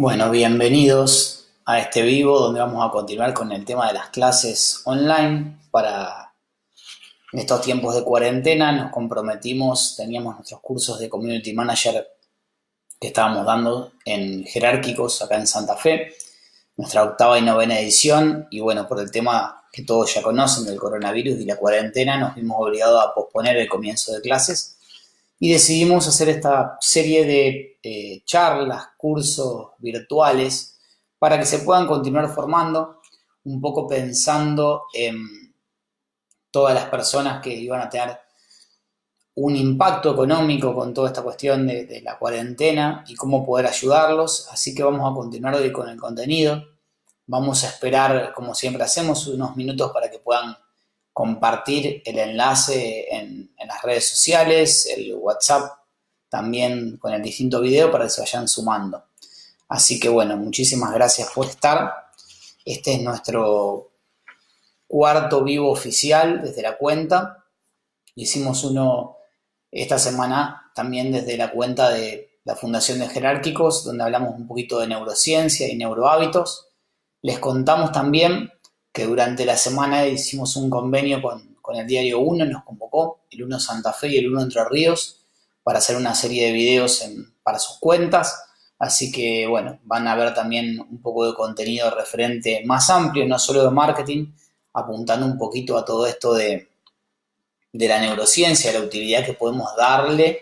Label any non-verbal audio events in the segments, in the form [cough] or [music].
Bueno, bienvenidos a este vivo donde vamos a continuar con el tema de las clases online. Para estos tiempos de cuarentena nos comprometimos, teníamos nuestros cursos de Community Manager que estábamos dando en jerárquicos acá en Santa Fe, nuestra octava y novena edición y bueno, por el tema que todos ya conocen del coronavirus y la cuarentena nos vimos obligados a posponer el comienzo de clases y decidimos hacer esta serie de eh, charlas, cursos virtuales, para que se puedan continuar formando, un poco pensando en todas las personas que iban a tener un impacto económico con toda esta cuestión de, de la cuarentena y cómo poder ayudarlos. Así que vamos a continuar hoy con el contenido. Vamos a esperar, como siempre hacemos, unos minutos para que puedan compartir el enlace en, las redes sociales, el WhatsApp, también con el distinto video para que se vayan sumando. Así que bueno, muchísimas gracias por estar. Este es nuestro cuarto vivo oficial desde la cuenta. Hicimos uno esta semana también desde la cuenta de la Fundación de Jerárquicos, donde hablamos un poquito de neurociencia y neurohábitos. Les contamos también que durante la semana hicimos un convenio con, el diario 1, nos convocó, el 1 Santa Fe y el 1 Entre Ríos, para hacer una serie de videos para sus cuentas. Así que bueno, van a ver también un poco de contenido referente más amplio, no solo de marketing, apuntando un poquito a todo esto de, la neurociencia, la utilidad que podemos darle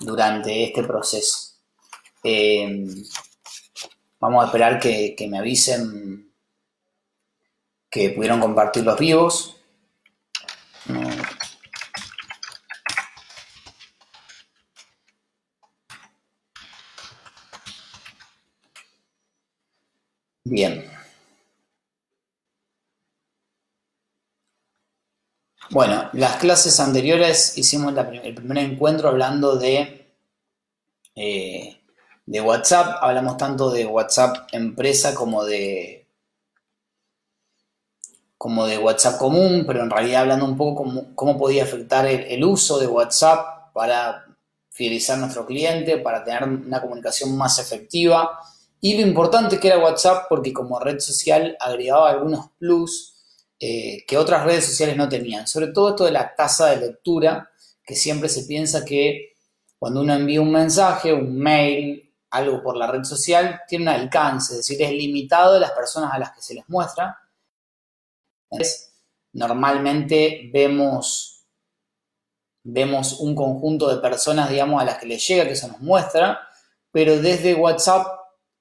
durante este proceso. Eh, vamos a esperar que me avisen que pudieron compartir los vivos. Bien. Bueno, las clases anteriores hicimos el primer encuentro hablando de, eh, de WhatsApp. Hablamos tanto de WhatsApp empresa como de como de WhatsApp común, pero en realidad hablando un poco cómo, podía afectar el, uso de WhatsApp para fidelizar a nuestro cliente, para tener una comunicación más efectiva y lo importante que era WhatsApp porque como red social agregaba algunos plus eh, que otras redes sociales no tenían, sobre todo esto de la tasa de lectura, que siempre se piensa que cuando uno envía un mensaje, un mail, algo por la red social, tiene un alcance, es decir, es limitado de las personas a las que se les muestra normalmente vemos, vemos un conjunto de personas, digamos, a las que les llega, que se nos muestra, pero desde WhatsApp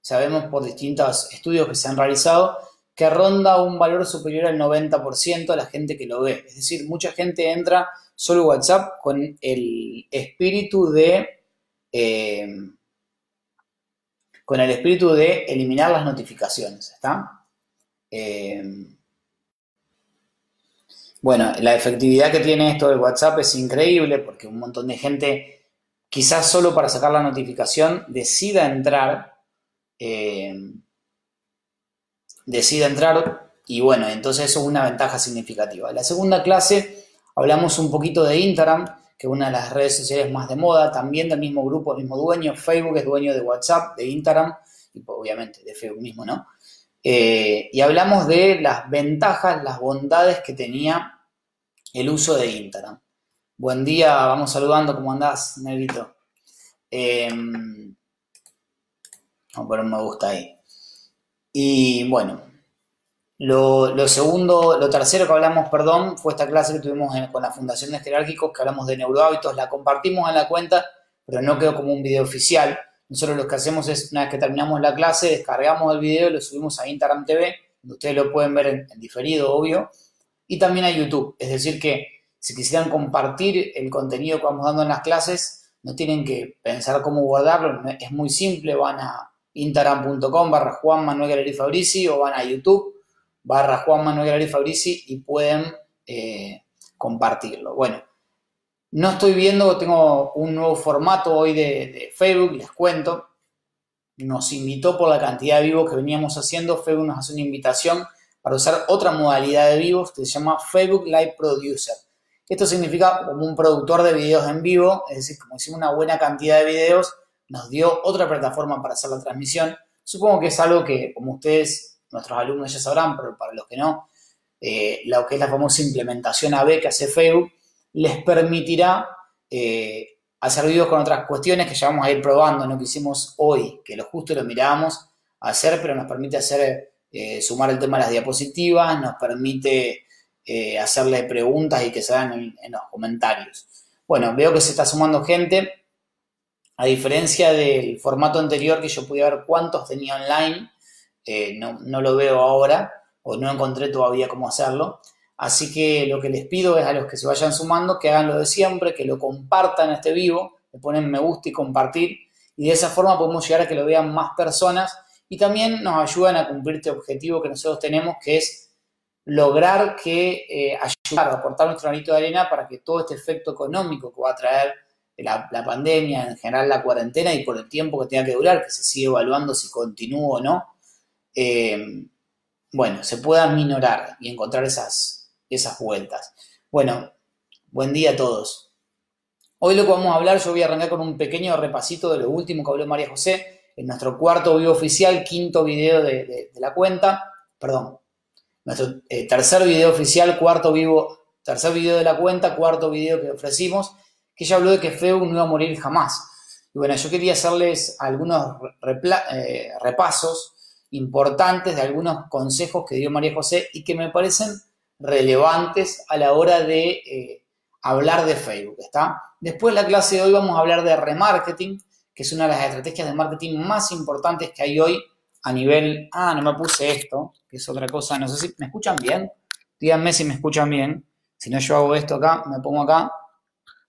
sabemos por distintos estudios que se han realizado que ronda un valor superior al 90% a la gente que lo ve. Es decir, mucha gente entra solo WhatsApp con el espíritu de... Eh, con el espíritu de eliminar las notificaciones, ¿está? Eh, bueno, la efectividad que tiene esto de WhatsApp es increíble porque un montón de gente, quizás solo para sacar la notificación, decida entrar, eh, decida entrar y bueno, entonces eso es una ventaja significativa. En la segunda clase hablamos un poquito de Instagram, que es una de las redes sociales más de moda, también del mismo grupo, el mismo dueño. Facebook es dueño de WhatsApp, de Instagram y pues, obviamente de Facebook mismo, ¿no? Eh, y hablamos de las ventajas, las bondades que tenía el uso de Instagram. Buen día, vamos saludando, ¿cómo andás, Negrito? Eh, vamos a poner un me gusta ahí. Y bueno, lo, segundo, lo tercero que hablamos, perdón, fue esta clase que tuvimos con la Fundación de Jerárquicos, que hablamos de neurohábitos, la compartimos en la cuenta, pero no quedó como un video oficial. Nosotros lo que hacemos es, una vez que terminamos la clase, descargamos el video, lo subimos a Instagram TV, donde ustedes lo pueden ver en diferido, obvio, y también a YouTube. Es decir, que si quisieran compartir el contenido que vamos dando en las clases, no tienen que pensar cómo guardarlo, es muy simple, van a instagram.com barra Juan Manuel Galerí Fabrici o van a YouTube barra Juan Manuel y pueden eh, compartirlo. Bueno, no estoy viendo, tengo un nuevo formato hoy de, de Facebook, les cuento. Nos invitó por la cantidad de vivos que veníamos haciendo, Facebook nos hace una invitación para usar otra modalidad de vivos que se llama Facebook Live Producer. Esto significa como un productor de videos en vivo, es decir, como hicimos una buena cantidad de videos, nos dio otra plataforma para hacer la transmisión. Supongo que es algo que, como ustedes, nuestros alumnos ya sabrán, pero para los que no, eh, lo que es la famosa implementación AB que hace Facebook, les permitirá eh, hacer videos con otras cuestiones que ya vamos a ir probando, no que hicimos hoy, que lo justo lo mirábamos hacer, pero nos permite hacer eh, sumar el tema a las diapositivas, nos permite eh, hacerle preguntas y que se hagan en, los comentarios. Bueno, veo que se está sumando gente. A diferencia del formato anterior que yo pude ver cuántos tenía online, eh, no, no lo veo ahora o no encontré todavía cómo hacerlo. Así que lo que les pido es a los que se vayan sumando que hagan lo de siempre, que lo compartan este vivo, le ponen me gusta y compartir. Y de esa forma podemos llegar a que lo vean más personas y también nos ayudan a cumplir este objetivo que nosotros tenemos, que es lograr que eh, ayudar, aportar nuestro granito de arena para que todo este efecto económico que va a traer la, pandemia, en general la cuarentena y por el tiempo que tenga que durar, que se sigue evaluando si continúa o no, eh, bueno, se pueda minorar y encontrar esas, esas vueltas. Bueno, buen día a todos. Hoy lo que vamos a hablar, yo voy a arrancar con un pequeño repasito de lo último que habló María José en nuestro cuarto video oficial, quinto video de, la cuenta, perdón, nuestro eh, tercer video oficial, cuarto vivo, tercer video de la cuenta, cuarto video que ofrecimos, que ella habló de que Facebook no iba a morir jamás. Y bueno, yo quería hacerles algunos eh, repasos importantes de algunos consejos que dio María José y que me parecen relevantes a la hora de eh, hablar de Facebook, ¿está? Después de la clase de hoy vamos a hablar de remarketing, que es una de las estrategias de marketing más importantes que hay hoy a nivel, ah, no me puse esto, que es otra cosa, no sé si me escuchan bien, díganme si me escuchan bien, si no yo hago esto acá, me pongo acá,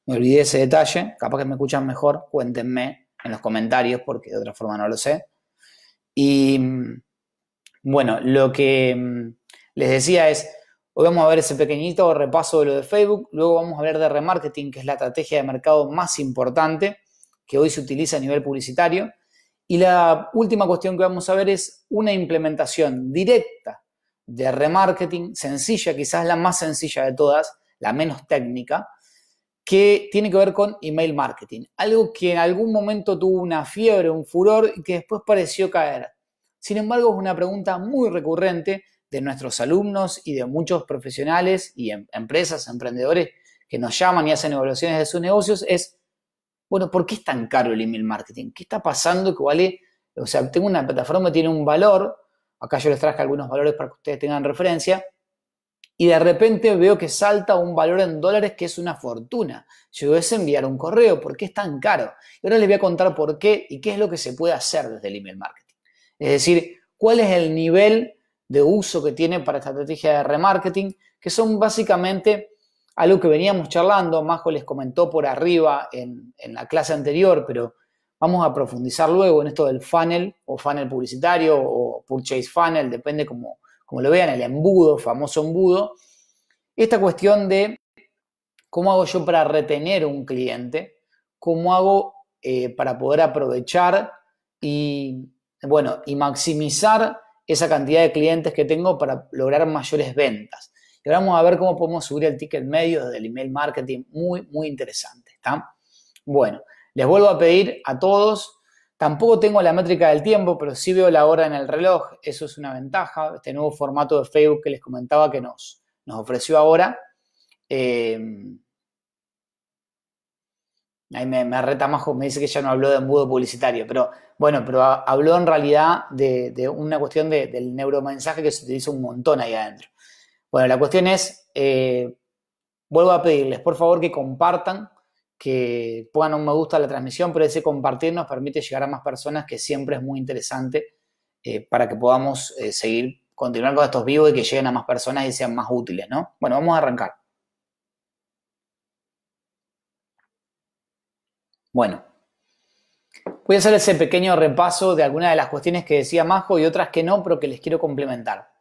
me olvidé ese detalle, capaz que me escuchan mejor, cuéntenme en los comentarios porque de otra forma no lo sé. Y mm, bueno, lo que mm, les decía es, hoy vamos a ver ese pequeñito repaso de lo de Facebook, luego vamos a hablar de remarketing, que es la estrategia de mercado más importante, que hoy se utiliza a nivel publicitario. Y la última cuestión que vamos a ver es una implementación directa de remarketing, sencilla, quizás la más sencilla de todas, la menos técnica, que tiene que ver con email marketing. Algo que en algún momento tuvo una fiebre, un furor y que después pareció caer. Sin embargo, es una pregunta muy recurrente de nuestros alumnos y de muchos profesionales y em-, empresas, emprendedores que nos llaman y hacen evaluaciones de sus negocios, es bueno, ¿por qué es tan caro el email marketing? ¿Qué está pasando que vale? O sea, tengo una plataforma, tiene un valor, acá yo les traje algunos valores para que ustedes tengan referencia, y de repente veo que salta un valor en dólares que es una fortuna. Yo es enviar un correo, ¿por qué es tan caro? Y ahora les voy a contar por qué y qué es lo que se puede hacer desde el email marketing. Es decir, cuál es el nivel de uso que tiene para esta estrategia de remarketing, que son básicamente algo que veníamos charlando, Majo les comentó por arriba en, la clase anterior, pero vamos a profundizar luego en esto del funnel o funnel publicitario o purchase funnel, depende como, lo vean, el embudo, famoso embudo. Esta cuestión de cómo hago yo para retener un cliente, cómo hago eh, para poder aprovechar y, bueno, y maximizar esa cantidad de clientes que tengo para lograr mayores ventas. Y vamos a ver cómo podemos subir el ticket medio desde el email marketing. Muy, muy interesante. ¿está? Bueno, les vuelvo a pedir a todos, tampoco tengo la métrica del tiempo, pero sí veo la hora en el reloj. Eso es una ventaja. Este nuevo formato de Facebook que les comentaba que nos, nos ofreció ahora. Eh, ahí me, arreta reta Majo, me dice que ya no habló de embudo publicitario, pero bueno, pero habló en realidad de, una cuestión de, del neuromensaje que se utiliza un montón ahí adentro. Bueno, la cuestión es, eh, vuelvo a pedirles, por favor, que compartan, que pongan un me gusta a la transmisión, pero ese compartir nos permite llegar a más personas, que siempre es muy interesante eh, para que podamos eh, seguir, continuar con estos vivos y que lleguen a más personas y sean más útiles, ¿no? Bueno, vamos a arrancar. Bueno, voy a hacer ese pequeño repaso de algunas de las cuestiones que decía Majo y otras que no, pero que les quiero complementar.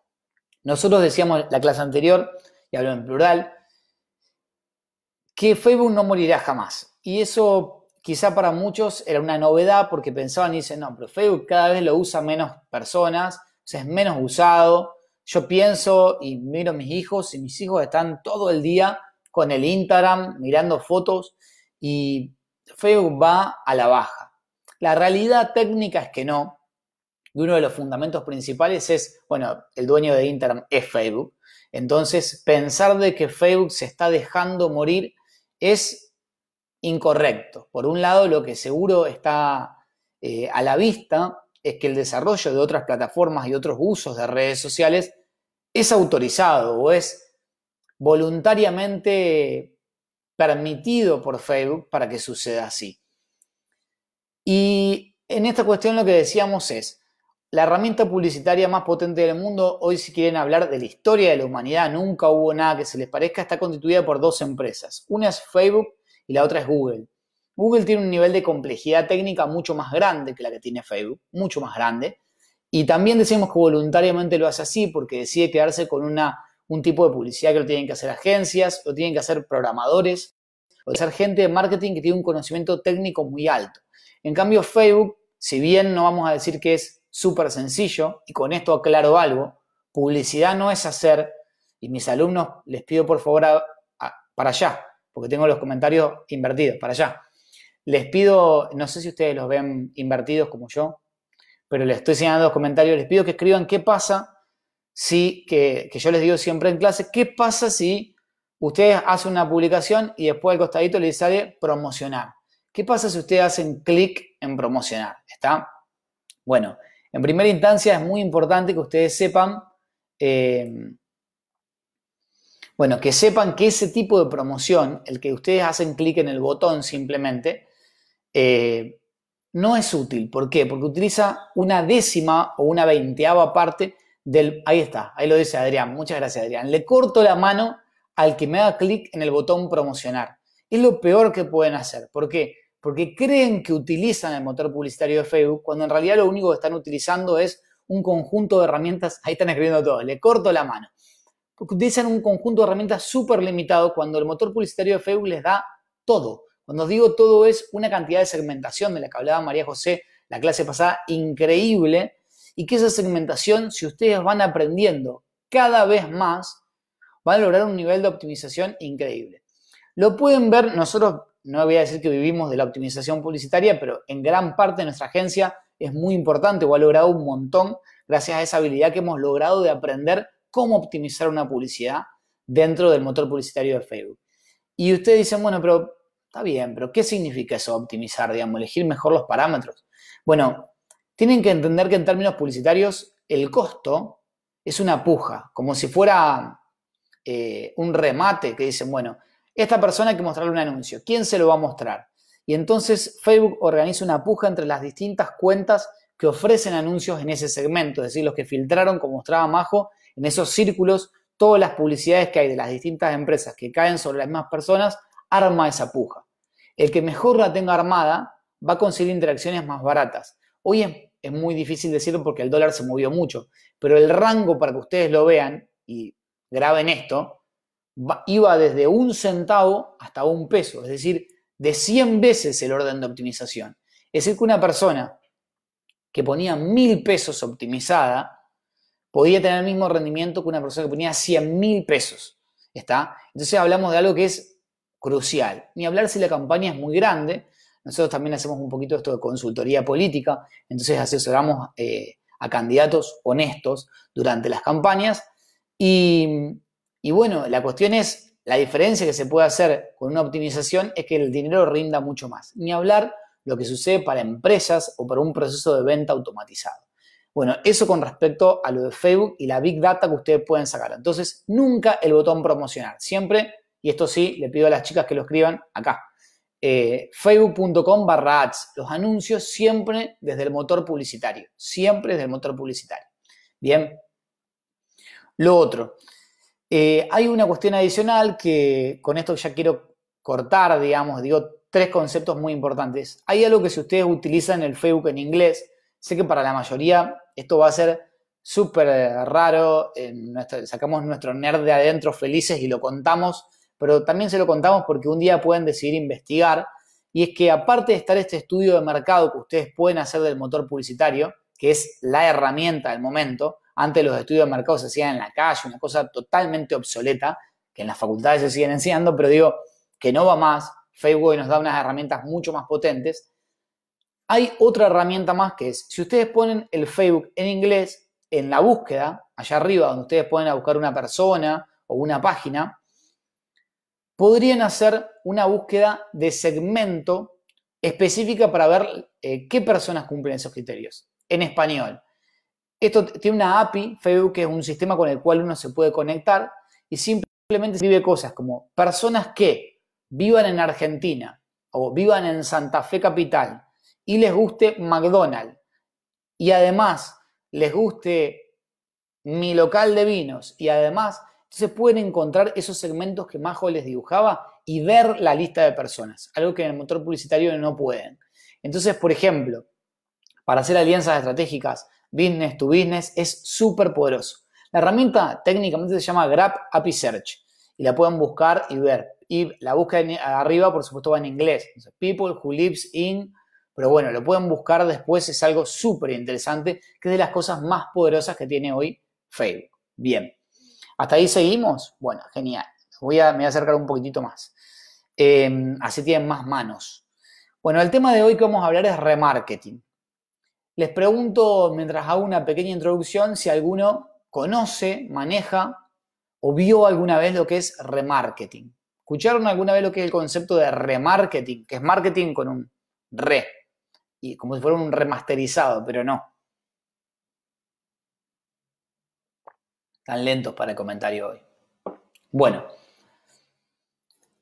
Nosotros decíamos en la clase anterior, y hablo en plural, que Facebook no morirá jamás. Y eso quizá para muchos era una novedad porque pensaban y dicen, no, pero Facebook cada vez lo usa menos personas, es menos usado. Yo pienso y miro a mis hijos y mis hijos están todo el día con el Instagram mirando fotos y Facebook va a la baja. La realidad técnica es que no, y uno de los fundamentos principales es, bueno, el dueño de Instagram es Facebook. Entonces, pensar de que Facebook se está dejando morir es incorrecto. Por un lado, lo que seguro está eh, a la vista es que el desarrollo de otras plataformas y otros usos de redes sociales es autorizado o es voluntariamente permitido por Facebook para que suceda así. Y en esta cuestión lo que decíamos es, la herramienta publicitaria más potente del mundo, hoy si quieren hablar de la historia de la humanidad, nunca hubo nada que se les parezca, está constituida por dos empresas. Una es Facebook y la otra es Google. Google tiene un nivel de complejidad técnica mucho más grande que la que tiene Facebook, mucho más grande. Y también decimos que voluntariamente lo hace así porque decide quedarse con una, un tipo de publicidad que lo tienen que hacer agencias, lo tienen que hacer programadores, o ser gente de marketing que tiene un conocimiento técnico muy alto. En cambio, Facebook, si bien no vamos a decir que es súper sencillo, y con esto aclaro algo, publicidad no es hacer, y mis alumnos les pido por favor para allá, porque tengo los comentarios invertidos, para allá. Les pido, no sé si ustedes los ven invertidos como yo, pero les estoy enseñando los comentarios, les pido que escriban qué pasa si, que, que yo les digo siempre en clase, qué pasa si ustedes hacen una publicación y después al costadito les sale promocionar. ¿Qué pasa si ustedes hacen clic en promocionar? ¿Está? Bueno, en primera instancia es muy importante que ustedes sepan, eh, bueno, que sepan que ese tipo de promoción, el que ustedes hacen clic en el botón simplemente, eh, no es útil. ¿Por qué? Porque utiliza una décima o una veinteava parte del... Ahí está, ahí lo dice Adrián. Muchas gracias, Adrián. Le corto la mano al que me haga clic en el botón promocionar. Es lo peor que pueden hacer. ¿Por qué? porque creen que utilizan el motor publicitario de Facebook, cuando en realidad lo único que están utilizando es un conjunto de herramientas, ahí están escribiendo todo, le corto la mano, porque utilizan un conjunto de herramientas súper limitado cuando el motor publicitario de Facebook les da todo. Cuando digo todo es una cantidad de segmentación de la que hablaba María José la clase pasada, increíble, y que esa segmentación, si ustedes van aprendiendo cada vez más, van a lograr un nivel de optimización increíble. Lo pueden ver, nosotros no voy a decir que vivimos de la optimización publicitaria, pero en gran parte de nuestra agencia es muy importante o ha logrado un montón gracias a esa habilidad que hemos logrado de aprender cómo optimizar una publicidad dentro del motor publicitario de Facebook. Y ustedes dicen, bueno, pero está bien, pero ¿qué significa eso optimizar, digamos, elegir mejor los parámetros? Bueno, tienen que entender que en términos publicitarios el costo es una puja, como si fuera eh, un remate que dicen, bueno, esta persona hay que mostrarle un anuncio. ¿Quién se lo va a mostrar? Y entonces Facebook organiza una puja entre las distintas cuentas que ofrecen anuncios en ese segmento, es decir, los que filtraron, como mostraba Majo, en esos círculos, todas las publicidades que hay de las distintas empresas que caen sobre las mismas personas, arma esa puja. El que mejor la tenga armada va a conseguir interacciones más baratas. Hoy es, es muy difícil decirlo porque el dólar se movió mucho, pero el rango para que ustedes lo vean y graben esto, iba desde un centavo hasta un peso, es decir, de 100 veces el orden de optimización. Es decir, que una persona que ponía mil pesos optimizada podía tener el mismo rendimiento que una persona que ponía 100 mil pesos. ¿Está? Entonces hablamos de algo que es crucial. Ni hablar si la campaña es muy grande. Nosotros también hacemos un poquito esto de consultoría política, entonces asesoramos eh, a candidatos honestos durante las campañas y y bueno, la cuestión es, la diferencia que se puede hacer con una optimización es que el dinero rinda mucho más. Ni hablar lo que sucede para empresas o para un proceso de venta automatizado. Bueno, eso con respecto a lo de Facebook y la big data que ustedes pueden sacar. Entonces, nunca el botón promocionar. Siempre, y esto sí, le pido a las chicas que lo escriban acá. Eh, facebook.com barra ads. Los anuncios siempre desde el motor publicitario. Siempre desde el motor publicitario. Bien. Lo otro, eh, hay una cuestión adicional que con esto ya quiero cortar, digamos, digo, tres conceptos muy importantes. Hay algo que si ustedes utilizan el Facebook en inglés, sé que para la mayoría esto va a ser súper raro, eh, sacamos nuestro nerd de adentro felices y lo contamos, pero también se lo contamos porque un día pueden decidir investigar. Y es que aparte de estar este estudio de mercado que ustedes pueden hacer del motor publicitario, que es la herramienta del momento, antes los estudios de mercado se hacían en la calle, una cosa totalmente obsoleta, que en las facultades se siguen enseñando, pero digo que no va más. Facebook nos da unas herramientas mucho más potentes. Hay otra herramienta más que es, si ustedes ponen el Facebook en inglés, en la búsqueda, allá arriba, donde ustedes pueden buscar una persona o una página, podrían hacer una búsqueda de segmento específica para ver eh, qué personas cumplen esos criterios en español. Esto tiene una API, Facebook, que es un sistema con el cual uno se puede conectar y simplemente vive cosas como personas que vivan en Argentina o vivan en Santa Fe Capital y les guste McDonald's y además les guste mi local de vinos y además se pueden encontrar esos segmentos que Majo les dibujaba y ver la lista de personas, algo que en el motor publicitario no pueden. Entonces, por ejemplo, para hacer alianzas estratégicas, business to business, es súper poderoso. La herramienta técnicamente se llama Grab API Search y la pueden buscar y ver. Y la búsqueda arriba, por supuesto, va en inglés. people who lives in, pero bueno, lo pueden buscar después, es algo súper interesante, que es de las cosas más poderosas que tiene hoy Facebook. Bien. ¿Hasta ahí seguimos? Bueno, genial. Voy a, me voy a acercar un poquitito más. Em, así tienen más manos. Bueno, el tema de hoy que vamos a hablar es remarketing. Les pregunto, mientras hago una pequeña introducción, si alguno conoce, maneja o vio alguna vez lo que es remarketing. ¿Escucharon alguna vez lo que es el concepto de remarketing? Que es marketing con un re, y como si fuera un remasterizado, pero no. Tan lentos para el comentario hoy. Bueno,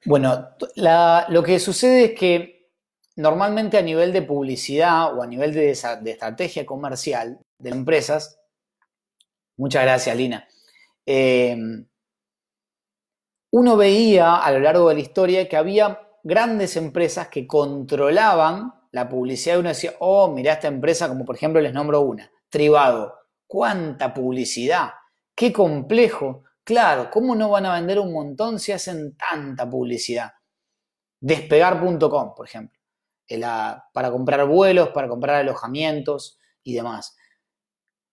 bueno lo que sucede es que Normalmente a nivel de publicidad o a nivel de, estrategia comercial de empresas, muchas gracias Lina, eh, uno veía a lo largo de la historia que había grandes empresas que controlaban la publicidad y uno decía, oh, mira esta empresa, como por ejemplo les nombro una, Tribado. cuánta publicidad, qué complejo, claro, ¿cómo no van a vender un montón si hacen tanta publicidad? Despegar.com, por ejemplo para comprar vuelos, para comprar alojamientos y demás.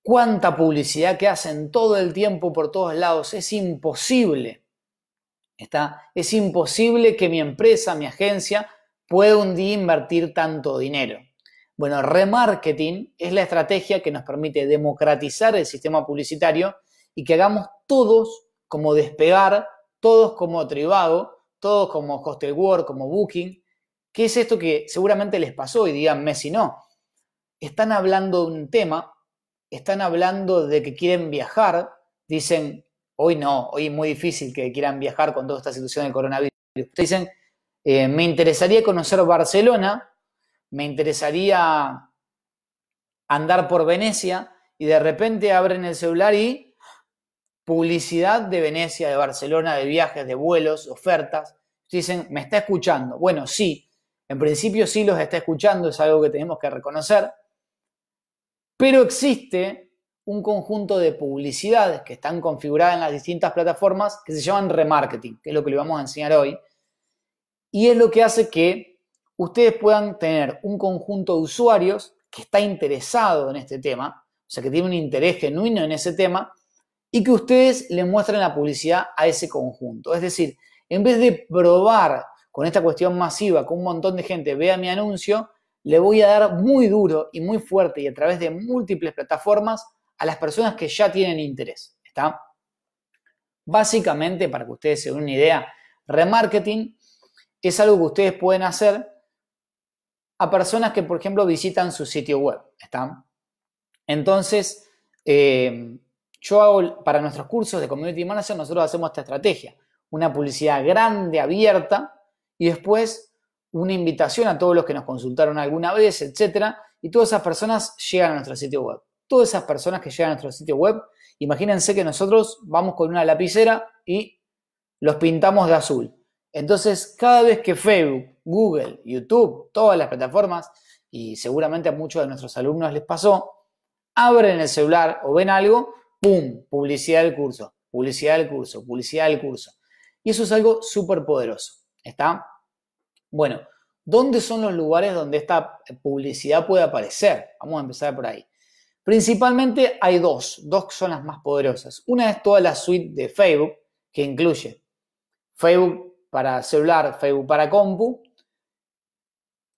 Cuánta publicidad que hacen todo el tiempo por todos lados. Es imposible. ¿está? Es imposible que mi empresa, mi agencia, pueda un día invertir tanto dinero. Bueno, remarketing es la estrategia que nos permite democratizar el sistema publicitario y que hagamos todos como despegar, todos como tribado, todos como work, como Booking, ¿Qué es esto que seguramente les pasó y díganme si no? Están hablando de un tema, están hablando de que quieren viajar, dicen, hoy no, hoy es muy difícil que quieran viajar con toda esta situación del coronavirus. Dicen, eh, me interesaría conocer Barcelona, me interesaría andar por Venecia y de repente abren el celular y publicidad de Venecia, de Barcelona, de viajes, de vuelos, ofertas. Dicen, ¿me está escuchando? Bueno, sí, en principio sí los está escuchando, es algo que tenemos que reconocer, pero existe un conjunto de publicidades que están configuradas en las distintas plataformas que se llaman remarketing, que es lo que le vamos a enseñar hoy, y es lo que hace que ustedes puedan tener un conjunto de usuarios que está interesado en este tema, o sea, que tiene un interés genuino en ese tema, y que ustedes le muestren la publicidad a ese conjunto. Es decir, en vez de probar con esta cuestión masiva, que un montón de gente vea mi anuncio, le voy a dar muy duro y muy fuerte y a través de múltiples plataformas a las personas que ya tienen interés. ¿Está? Básicamente, para que ustedes se den una idea, remarketing es algo que ustedes pueden hacer a personas que, por ejemplo, visitan su sitio web. ¿Está? Entonces, eh, yo hago, para nuestros cursos de Community Manager, nosotros hacemos esta estrategia. Una publicidad grande, abierta, y después una invitación a todos los que nos consultaron alguna vez, etcétera. Y todas esas personas llegan a nuestro sitio web. Todas esas personas que llegan a nuestro sitio web, imagínense que nosotros vamos con una lapicera y los pintamos de azul. Entonces, cada vez que Facebook, Google, YouTube, todas las plataformas, y seguramente a muchos de nuestros alumnos les pasó, abren el celular o ven algo, ¡pum! Publicidad del curso, publicidad del curso, publicidad del curso. Y eso es algo súper poderoso. ¿Está? Bueno, ¿dónde son los lugares donde esta publicidad puede aparecer? Vamos a empezar por ahí. Principalmente hay dos, dos que son las más poderosas. Una es toda la suite de Facebook, que incluye Facebook para celular, Facebook para compu,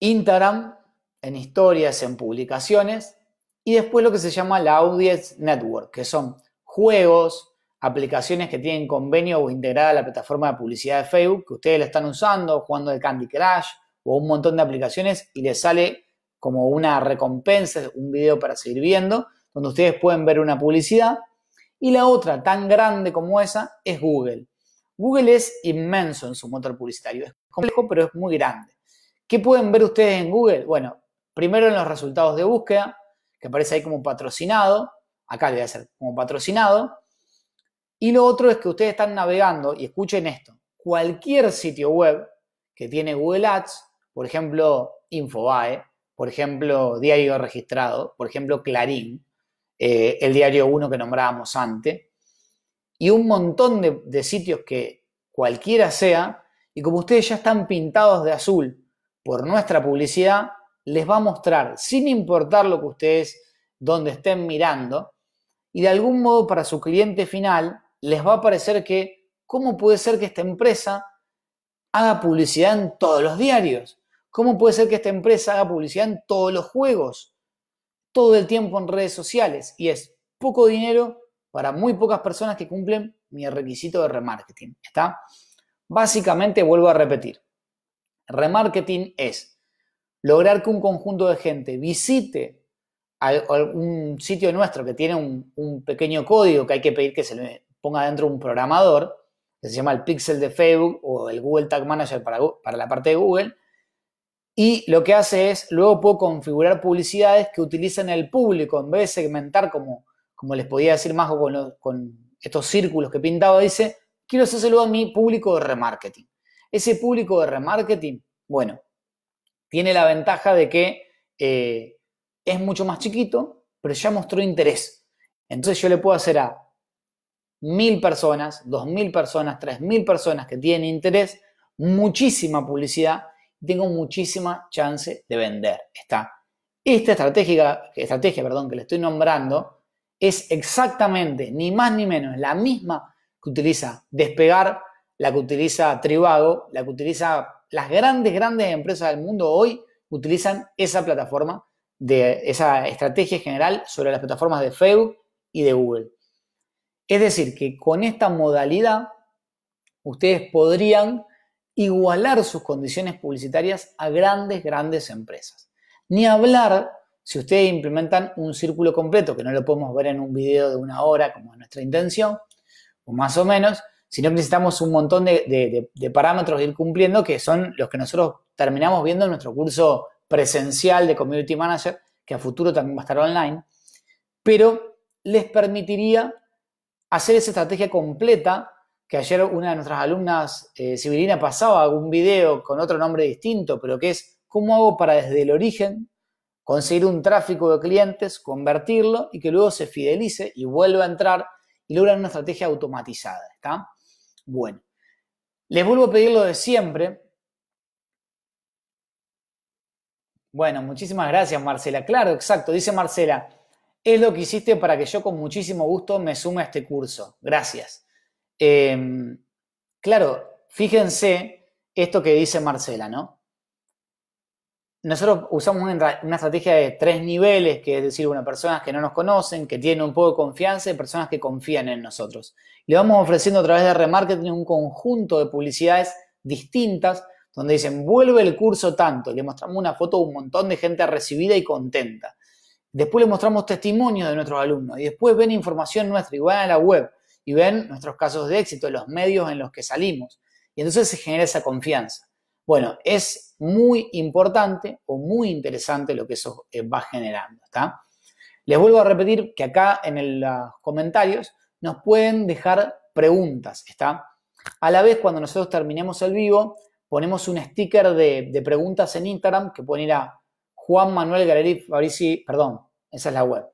Instagram en historias, en publicaciones, y después lo que se llama la Audience Network, que son juegos, aplicaciones que tienen convenio o integrada a la plataforma de publicidad de Facebook, que ustedes la están usando, jugando el Candy Crush o un montón de aplicaciones y les sale como una recompensa, un video para seguir viendo, donde ustedes pueden ver una publicidad. Y la otra tan grande como esa es Google. Google es inmenso en su motor publicitario, es complejo pero es muy grande. ¿Qué pueden ver ustedes en Google? Bueno, primero en los resultados de búsqueda, que aparece ahí como patrocinado, acá le voy a hacer como patrocinado, y lo otro es que ustedes están navegando, y escuchen esto, cualquier sitio web que tiene Google Ads, por ejemplo, Infobae, por ejemplo, Diario Registrado, por ejemplo, Clarín, eh, el Diario 1 que nombrábamos antes, y un montón de, de sitios que cualquiera sea, y como ustedes ya están pintados de azul por nuestra publicidad, les va a mostrar, sin importar lo que ustedes, donde estén mirando, y de algún modo para su cliente final les va a parecer que, ¿cómo puede ser que esta empresa haga publicidad en todos los diarios? ¿Cómo puede ser que esta empresa haga publicidad en todos los juegos? Todo el tiempo en redes sociales. Y es poco dinero para muy pocas personas que cumplen mi requisito de remarketing. ¿Está? Básicamente, vuelvo a repetir, remarketing es lograr que un conjunto de gente visite algún sitio nuestro que tiene un, un, pequeño código que hay que pedir que se le ponga dentro un programador que se llama el Pixel de Facebook o el Google Tag Manager para, para la parte de Google. Y lo que hace es, luego puedo configurar publicidades que utilicen el público, en vez de segmentar como, como les podía decir más con, con estos círculos que pintaba, dice, quiero hacerlo a mi público de remarketing. Ese público de remarketing, bueno, tiene la ventaja de que eh, es mucho más chiquito, pero ya mostró interés. Entonces yo le puedo hacer a mil personas, dos mil personas, tres mil personas que tienen interés, muchísima publicidad, tengo muchísima chance de vender. Esta estrategia, estrategia perdón, que le estoy nombrando es exactamente, ni más ni menos, la misma que utiliza Despegar, la que utiliza Tribago, la que utiliza las grandes, grandes empresas del mundo hoy, utilizan esa plataforma, de, esa estrategia general sobre las plataformas de Facebook y de Google. Es decir, que con esta modalidad ustedes podrían igualar sus condiciones publicitarias a grandes, grandes empresas. Ni hablar si ustedes implementan un círculo completo, que no lo podemos ver en un video de una hora como es nuestra intención, o más o menos, sino que necesitamos un montón de, parámetros de ir cumpliendo que son los que nosotros terminamos viendo en nuestro curso presencial de Community Manager, que a futuro también va a estar online, pero les permitiría hacer esa estrategia completa, que ayer una de nuestras alumnas, eh, Sibirina, pasaba un video con otro nombre distinto, pero que es cómo hago para desde el origen conseguir un tráfico de clientes, convertirlo y que luego se fidelice y vuelva a entrar y logran una estrategia automatizada, ¿está? Bueno, les vuelvo a pedir lo de siempre, bueno, muchísimas gracias, Marcela. Claro, exacto. Dice Marcela, es lo que hiciste para que yo con muchísimo gusto me sume a este curso. Gracias. Em, claro, fíjense esto que dice Marcela, ¿no? Nosotros usamos una, estrategia de tres niveles, que es decir, una personas que no nos conocen, que tienen un poco de confianza y personas que confían en nosotros. Le vamos ofreciendo a través de remarketing un conjunto de publicidades distintas donde dicen, vuelve el curso tanto, le mostramos una foto de un montón de gente recibida y contenta. Después les mostramos testimonio de nuestros alumnos y después ven información nuestra y van a la web y ven nuestros casos de éxito, los medios en los que salimos. Y entonces se genera esa confianza. Bueno, es muy importante o muy interesante lo que eso eh, va generando. ¿está? Les vuelvo a repetir que acá en los comentarios nos pueden dejar preguntas. ¿está? A la vez, cuando nosotros terminemos el vivo, ponemos un sticker de, de preguntas en Instagram que pueden ir a Juan Manuel Galerí Fabrici, perdón, esa es la web.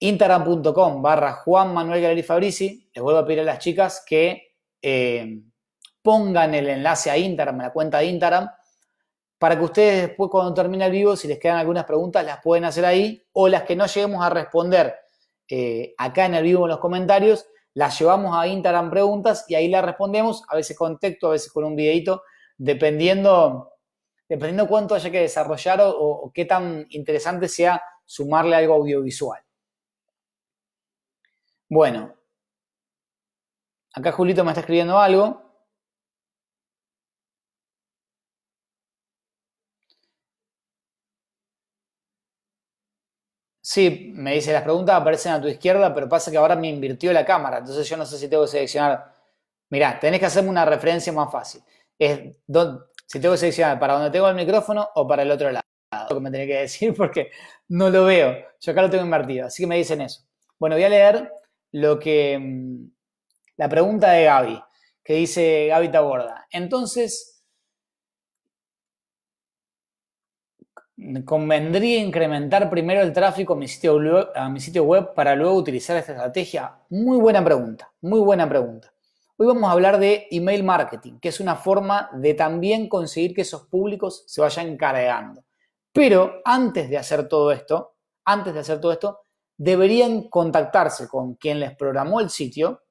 Instagram.com barra Juan Manuel Galerí Fabrici. Les vuelvo a pedir a las chicas que eh, pongan el enlace a Instagram, la cuenta de Instagram, para que ustedes después cuando termine el vivo, si les quedan algunas preguntas, las pueden hacer ahí o las que no lleguemos a responder eh, acá en el vivo en los comentarios, las llevamos a Instagram preguntas y ahí las respondemos, a veces con texto, a veces con un videito, dependiendo dependiendo cuánto haya que desarrollar o, qué tan interesante sea sumarle algo audiovisual. Bueno, acá Julito me está escribiendo algo. Sí, me dice, las preguntas aparecen a tu izquierda, pero pasa que ahora me invirtió la cámara, entonces yo no sé si tengo que seleccionar. Mirá, tenés que hacerme una referencia más fácil. Es si tengo que seleccionar para donde tengo el micrófono o para el otro lado. Lo que me tenía que decir [laughs] porque no lo veo. Yo acá lo tengo invertido, así que me dicen eso. Bueno, voy a leer lo que. Mm, la pregunta de Gaby, que dice Gaby Taborda. Entonces, ¿convendría incrementar primero el tráfico a mi sitio web para luego utilizar esta estrategia? Muy buena pregunta, muy buena pregunta. Hoy vamos a hablar de email marketing, que es una forma de también conseguir que esos públicos se vayan cargando. Pero antes de hacer todo esto, antes de hacer todo esto, deberían contactarse con quien les programó el sitio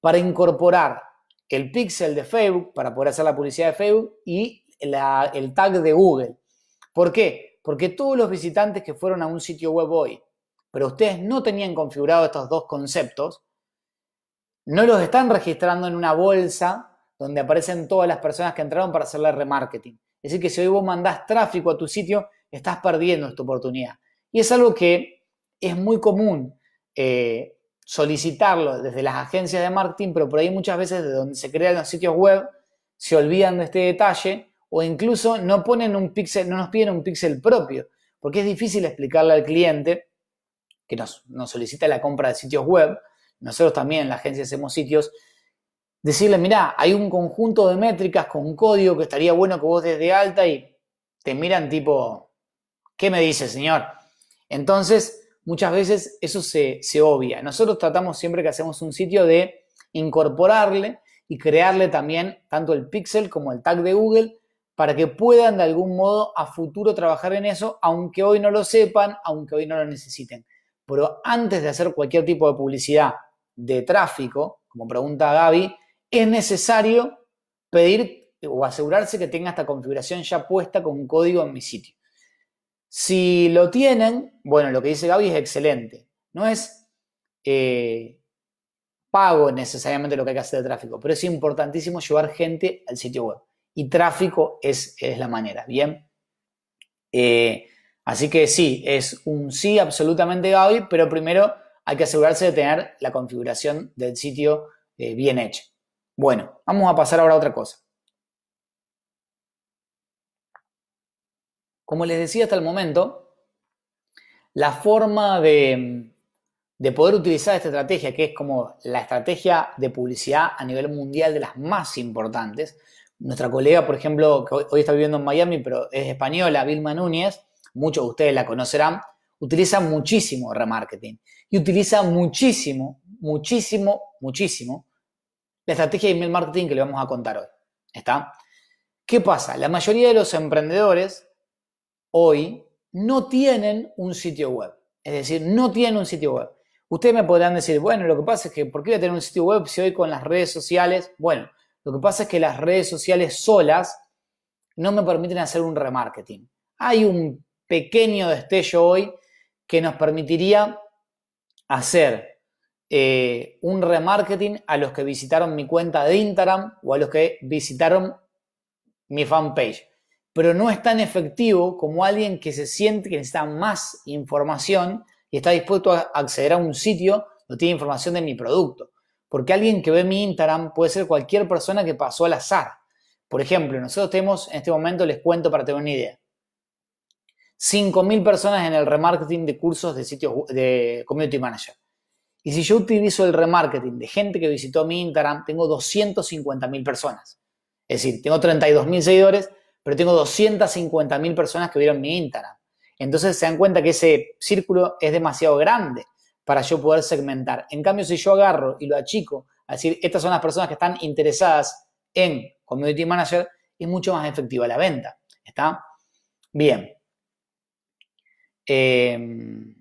para incorporar el pixel de Facebook, para poder hacer la publicidad de Facebook y el tag de Google. ¿Por qué? Porque todos los visitantes que fueron a un sitio web hoy, pero ustedes no tenían configurado estos dos conceptos, no los están registrando en una bolsa donde aparecen todas las personas que entraron para hacerle remarketing. Es decir, que si hoy vos mandás tráfico a tu sitio, estás perdiendo esta oportunidad. Y es algo que es muy común eh, solicitarlo desde las agencias de marketing, pero por ahí muchas veces de donde se crean los sitios web se olvidan de este detalle o incluso no ponen un pixel, no nos piden un pixel propio, porque es difícil explicarle al cliente que nos solicita la compra de sitios web nosotros también en la agencia hacemos sitios, decirle, mirá, hay un conjunto de métricas con código que estaría bueno que vos desde alta y te miran tipo, ¿qué me dice, señor? Entonces, muchas veces eso se, se obvia. Nosotros tratamos siempre que hacemos un sitio de incorporarle y crearle también tanto el pixel como el tag de Google para que puedan de algún modo a futuro trabajar en eso, aunque hoy no lo sepan, aunque hoy no lo necesiten. Pero antes de hacer cualquier tipo de publicidad de tráfico, como pregunta Gaby, es necesario pedir o asegurarse que tenga esta configuración ya puesta con un código en mi sitio. Si lo tienen, bueno, lo que dice Gaby es excelente. No es eh, pago necesariamente lo que hay que hacer de tráfico, pero es importantísimo llevar gente al sitio web. Y tráfico es, es la manera, ¿bien? Eh, así que sí, es un sí absolutamente Gaby, pero primero hay que asegurarse de tener la configuración del sitio eh, bien hecha. Bueno, vamos a pasar ahora a otra cosa. Como les decía hasta el momento, la forma de poder utilizar esta estrategia, que es como la estrategia de publicidad a nivel mundial de las más importantes, nuestra colega, por ejemplo, que hoy está viviendo en Miami, pero es española, Vilma Núñez, muchos de ustedes la conocerán, utiliza muchísimo remarketing y utiliza muchísimo, muchísimo, muchísimo la estrategia de email marketing que le vamos a contar hoy. ¿Está? ¿Qué pasa? La mayoría de los emprendedores hoy no tienen un sitio web. Es decir, no tienen un sitio web. Ustedes me podrán decir, bueno, lo que pasa es que, ¿por qué voy a tener un sitio web si hoy con las redes sociales? Bueno, lo que pasa es que las redes sociales solas no me permiten hacer un remarketing. Hay un pequeño destello hoy que nos permitiría hacer eh, un remarketing a los que visitaron mi cuenta de Instagram o a los que visitaron mi fanpage. Pero no es tan efectivo como alguien que se siente que necesita más información y está dispuesto a acceder a un sitio donde tiene información de mi producto. Porque alguien que ve mi Instagram puede ser cualquier persona que pasó al azar. Por ejemplo, nosotros tenemos en este momento, les cuento para tener una idea, 5.000 personas en el remarketing de cursos de sitios de Community Manager. Y si yo utilizo el remarketing de gente que visitó mi Instagram, tengo 250.000 personas. Es decir, tengo 32.000 seguidores, pero tengo 250.000 personas que vieron mi Instagram. Entonces se dan cuenta que ese círculo es demasiado grande para yo poder segmentar. En cambio, si yo agarro y lo achico, es decir, estas son las personas que están interesadas en Community Manager, es mucho más efectiva la venta. ¿Está? Bien. Em,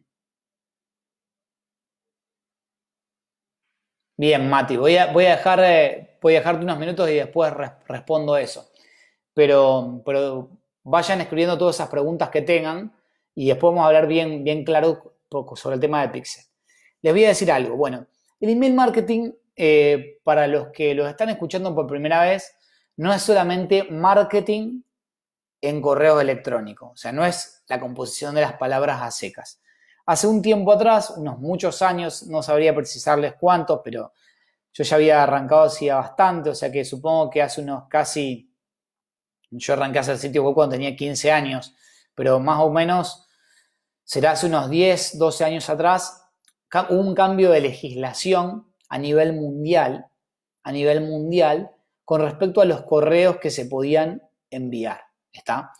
bien, Mati, voy a, dejar, eh, voy a dejarte unos minutos y después respondo eso. Pero, pero vayan escribiendo todas esas preguntas que tengan y después vamos a hablar bien, bien claro sobre el tema de Pixel. Les voy a decir algo. Bueno, el email marketing, eh, para los que los están escuchando por primera vez, no es solamente marketing en correo electrónico. O sea, no es la composición de las palabras a secas. Hace un tiempo atrás, unos muchos años, no sabría precisarles cuántos, pero yo ya había arrancado hacía bastante, o sea que supongo que hace unos casi, yo arranqué a el sitio web cuando tenía 15 años, pero más o menos será hace unos 10, 12 años atrás, hubo un cambio de legislación a nivel mundial, a nivel mundial, con respecto a los correos que se podían enviar. ¿Está?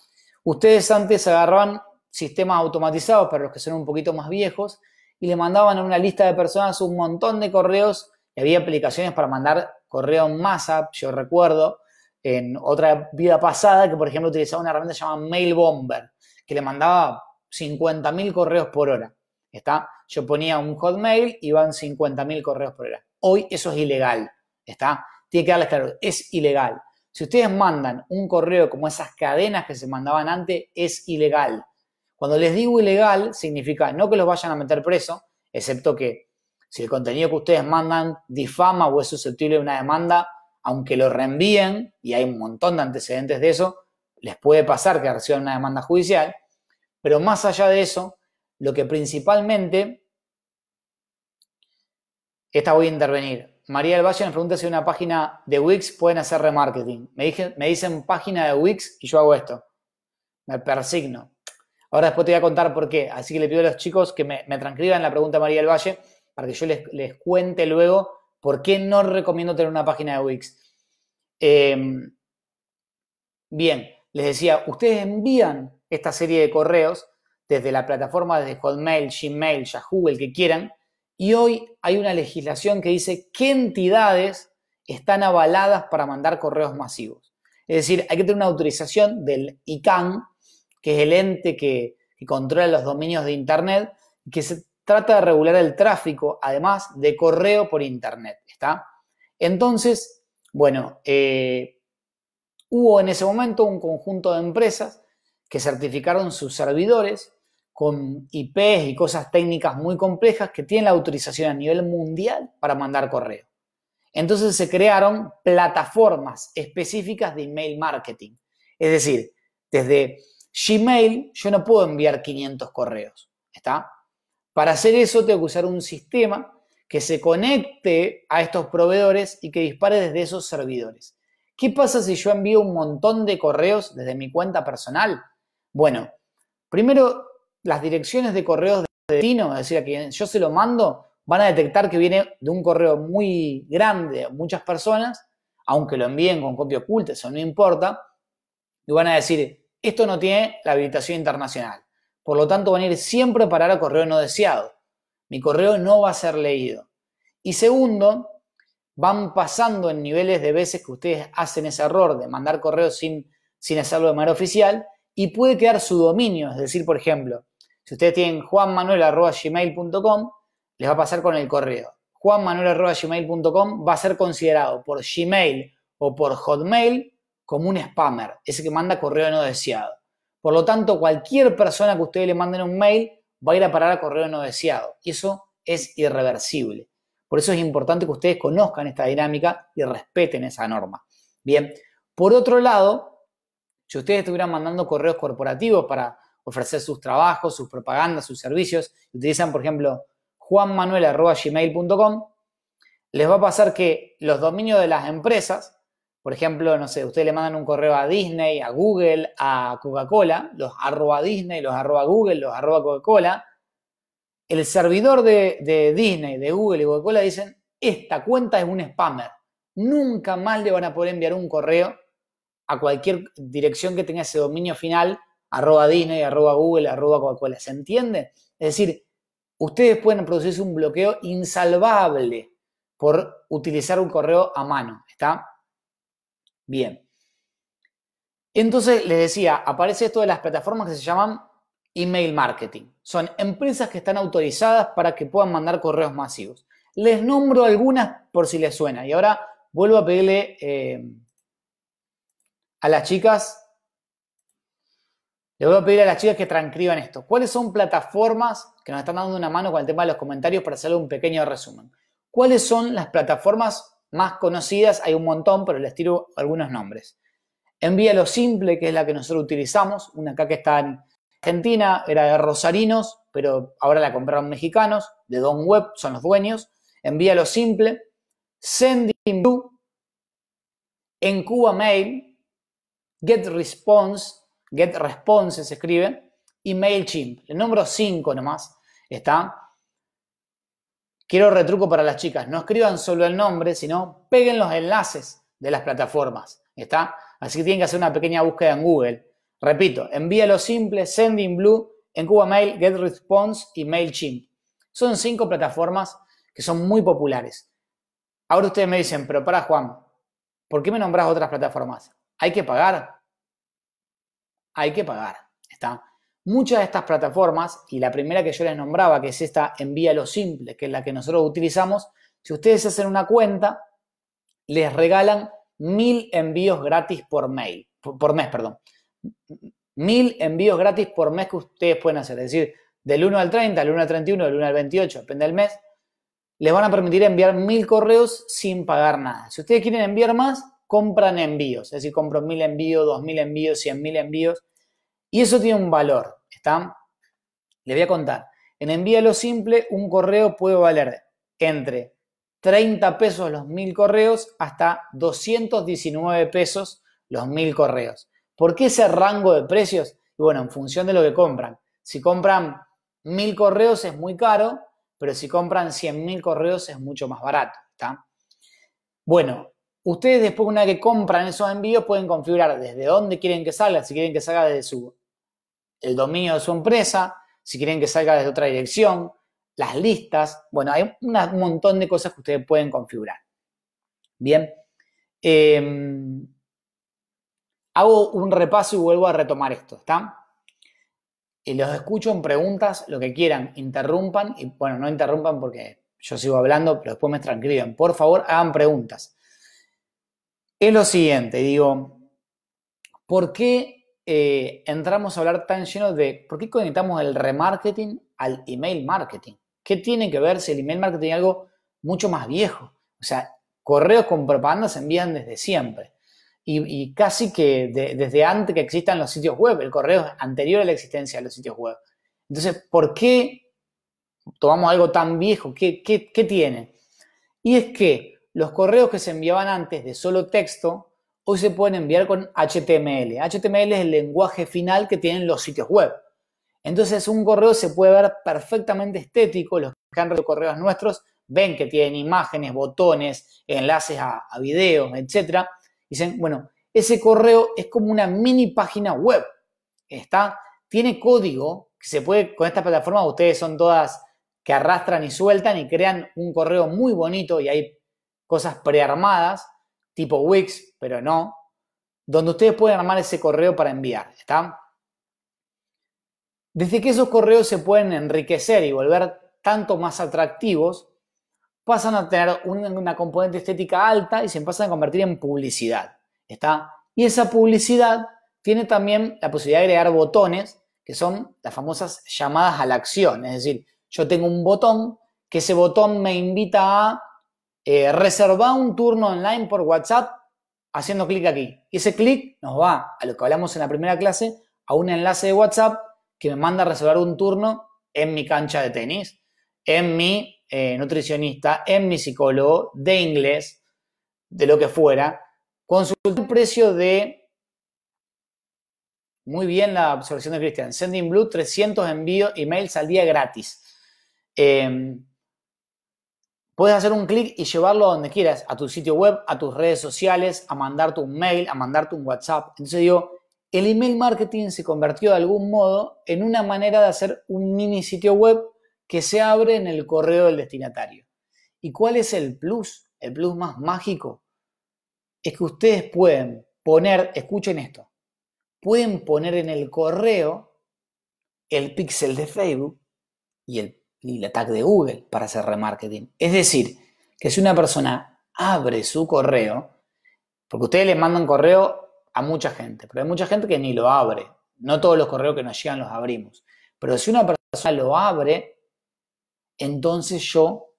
Ustedes antes agarraban sistemas automatizados para los que son un poquito más viejos y le mandaban a una lista de personas un montón de correos y había aplicaciones para mandar correo en masa, yo recuerdo, en otra vida pasada que, por ejemplo, utilizaba una herramienta llamada Mail Bomber, que le mandaba 50.000 correos por hora. ¿Está? Yo ponía un hotmail y van 50.000 correos por hora. Hoy eso es ilegal. ¿Está? Tiene que darles claro, es ilegal. Si ustedes mandan un correo como esas cadenas que se mandaban antes, es ilegal. Cuando les digo ilegal, significa no que los vayan a meter preso, excepto que si el contenido que ustedes mandan difama o es susceptible de una demanda, aunque lo reenvíen, y hay un montón de antecedentes de eso, les puede pasar que reciban una demanda judicial. Pero más allá de eso, lo que principalmente, esta voy a intervenir, María del Valle me pregunta si una página de Wix pueden hacer remarketing. Me, dicen página de Wix y yo hago esto. Me persigno. Ahora después te voy a contar por qué. Así que le pido a los chicos que me, transcriban la pregunta a María del Valle para que yo les, cuente luego por qué no recomiendo tener una página de Wix. Em, bien, les decía, ustedes envían esta serie de correos desde la plataforma, desde Hotmail, Gmail, Yahoo, el que quieran y hoy hay una legislación que dice qué entidades están avaladas para mandar correos masivos. Es decir, hay que tener una autorización del ICANN, que es el ente que, controla los dominios de Internet, que se trata de regular el tráfico, además de correo por Internet. ¿Está? Entonces, bueno, eh, hubo en ese momento un conjunto de empresas que certificaron sus servidores con IPs y cosas técnicas muy complejas que tienen la autorización a nivel mundial para mandar correo. Entonces se crearon plataformas específicas de email marketing. Es decir, desde Gmail yo no puedo enviar 500 correos. ¿Está? Para hacer eso tengo que usar un sistema que se conecte a estos proveedores y que dispare desde esos servidores. ¿Qué pasa si yo envío un montón de correos desde mi cuenta personal? Bueno, primero las direcciones de correos de destino, es decir, a quien yo se lo mando, van a detectar que viene de un correo muy grande, muchas personas, aunque lo envíen con copia oculta, eso no importa, y van a decir, esto no tiene la habilitación internacional. Por lo tanto, van a ir siempre a parar a correo no deseado. Mi correo no va a ser leído. Y segundo, van pasando en niveles de veces que ustedes hacen ese error de mandar correos sin, sin hacerlo de manera oficial y puede quedar su dominio. Es decir, por ejemplo, si ustedes tienen juanmanuel.gmail.com, les va a pasar con el correo. juanmanuel.gmail.com va a ser considerado por Gmail o por Hotmail como un spammer, ese que manda correo no deseado. Por lo tanto, cualquier persona que ustedes le manden un mail va a ir a parar a correo no deseado. Y eso es irreversible. Por eso es importante que ustedes conozcan esta dinámica y respeten esa norma. Bien, por otro lado, si ustedes estuvieran mandando correos corporativos para ofrecer sus trabajos, sus propagandas, sus servicios, utilizan, por ejemplo, juanmanuel.gmail.com, les va a pasar que los dominios de las empresas, por ejemplo, no sé, ustedes le mandan un correo a Disney, a Google, a Coca-Cola, los arroba Disney, los arroba Google, los arroba Coca-Cola, el servidor de, de, Disney, de Google y Coca-Cola dicen, esta cuenta es un spammer, nunca más le van a poder enviar un correo a cualquier dirección que tenga ese dominio final arroba Disney, arroba Google, arroba Coca-Cola. ¿Se entiende? Es decir, ustedes pueden producirse un bloqueo insalvable por utilizar un correo a mano. ¿Está? Bien. Entonces, les decía, aparece esto de las plataformas que se llaman email marketing. Son empresas que están autorizadas para que puedan mandar correos masivos. Les nombro algunas por si les suena. Y ahora vuelvo a pedirle eh, a las chicas le voy a pedir a las chicas que transcriban esto. ¿Cuáles son plataformas que nos están dando una mano con el tema de los comentarios para hacer un pequeño resumen? ¿Cuáles son las plataformas más conocidas? Hay un montón, pero les tiro algunos nombres. Envía lo simple, que es la que nosotros utilizamos, una acá que está en Argentina, era de Rosarinos, pero ahora la compraron mexicanos, de Don Web, son los dueños. Envía lo simple. Sending Blue. En Cuba Mail. Get Response GetResponse se escribe, y MailChimp. El número 5 nomás está. Quiero retruco para las chicas. No escriban solo el nombre, sino peguen los enlaces de las plataformas. ¿Está? Así que tienen que hacer una pequeña búsqueda en Google. Repito, envíalo simple, Sending Blue, en Cuba Mail, GetResponse y MailChimp. Son cinco plataformas que son muy populares. Ahora ustedes me dicen, pero para Juan, ¿por qué me nombras otras plataformas? ¿Hay que pagar? hay que pagar. ¿está? Muchas de estas plataformas, y la primera que yo les nombraba, que es esta Envía lo Simple, que es la que nosotros utilizamos, si ustedes hacen una cuenta, les regalan mil envíos gratis por mail, por mes, perdón. Mil envíos gratis por mes que ustedes pueden hacer. Es decir, del 1 al 30, del 1 al 31, del 1 al 28, depende del mes, les van a permitir enviar mil correos sin pagar nada. Si ustedes quieren enviar más, compran envíos, es decir, compro mil envíos, dos mil envíos, cien mil envíos, y eso tiene un valor, ¿está? le voy a contar. En envíalo simple, un correo puede valer entre 30 pesos los mil correos hasta 219 pesos los mil correos. ¿Por qué ese rango de precios? bueno, en función de lo que compran. Si compran mil correos es muy caro, pero si compran cien mil correos es mucho más barato, ¿está? Bueno, Ustedes después, una vez que compran esos envíos, pueden configurar desde dónde quieren que salga, si quieren que salga desde su, el dominio de su empresa, si quieren que salga desde otra dirección, las listas. Bueno, hay un montón de cosas que ustedes pueden configurar. Bien. Em, hago un repaso y vuelvo a retomar esto, ¿está? Y los escucho en preguntas, lo que quieran, interrumpan, y bueno, no interrumpan porque yo sigo hablando, pero después me transcriben. Por favor, hagan preguntas es lo siguiente, digo, ¿por qué eh, entramos a hablar tan lleno de, por qué conectamos el remarketing al email marketing? ¿Qué tiene que ver si el email marketing es algo mucho más viejo? O sea, correos con propaganda se envían desde siempre. Y, casi que desde antes que existan los sitios web, el correo es anterior a la existencia de los sitios web. Entonces, ¿por qué tomamos algo tan viejo? qué tiene? Y es que los correos que se enviaban antes de solo texto, hoy se pueden enviar con HTML. HTML es el lenguaje final que tienen los sitios web. Entonces un correo se puede ver perfectamente estético. Los que han recibido correos nuestros ven que tienen imágenes, botones, enlaces a, videos, etc. Dicen, bueno, ese correo es como una mini página web. Está, tiene código que se puede, con esta plataforma ustedes son todas que arrastran y sueltan y crean un correo muy bonito y hay cosas prearmadas, tipo Wix, pero no, donde ustedes pueden armar ese correo para enviar. ¿Está? Desde que esos correos se pueden enriquecer y volver tanto más atractivos, pasan a tener una, componente estética alta y se pasan a convertir en publicidad. ¿Está? Y esa publicidad tiene también la posibilidad de agregar botones, que son las famosas llamadas a la acción. Es decir, yo tengo un botón, que ese botón me invita a eh, reserva un turno online por WhatsApp haciendo clic aquí. Y ese clic nos va a lo que hablamos en la primera clase, a un enlace de WhatsApp que me manda a reservar un turno en mi cancha de tenis, en mi eh, nutricionista, en mi psicólogo, de inglés, de lo que fuera. con el precio de. Muy bien la observación de Cristian. Sending Blue, 300 envíos, emails al día gratis. Em, Puedes hacer un clic y llevarlo a donde quieras, a tu sitio web, a tus redes sociales, a mandarte un mail, a mandarte un WhatsApp. Entonces digo, el email marketing se convirtió de algún modo en una manera de hacer un mini sitio web que se abre en el correo del destinatario. ¿Y cuál es el plus? El plus más mágico es que ustedes pueden poner, escuchen esto, pueden poner en el correo el pixel de Facebook y el y el ataque de Google para hacer remarketing. Es decir, que si una persona abre su correo, porque ustedes le mandan correo a mucha gente, pero hay mucha gente que ni lo abre. No todos los correos que nos llegan los abrimos. Pero si una persona lo abre, entonces yo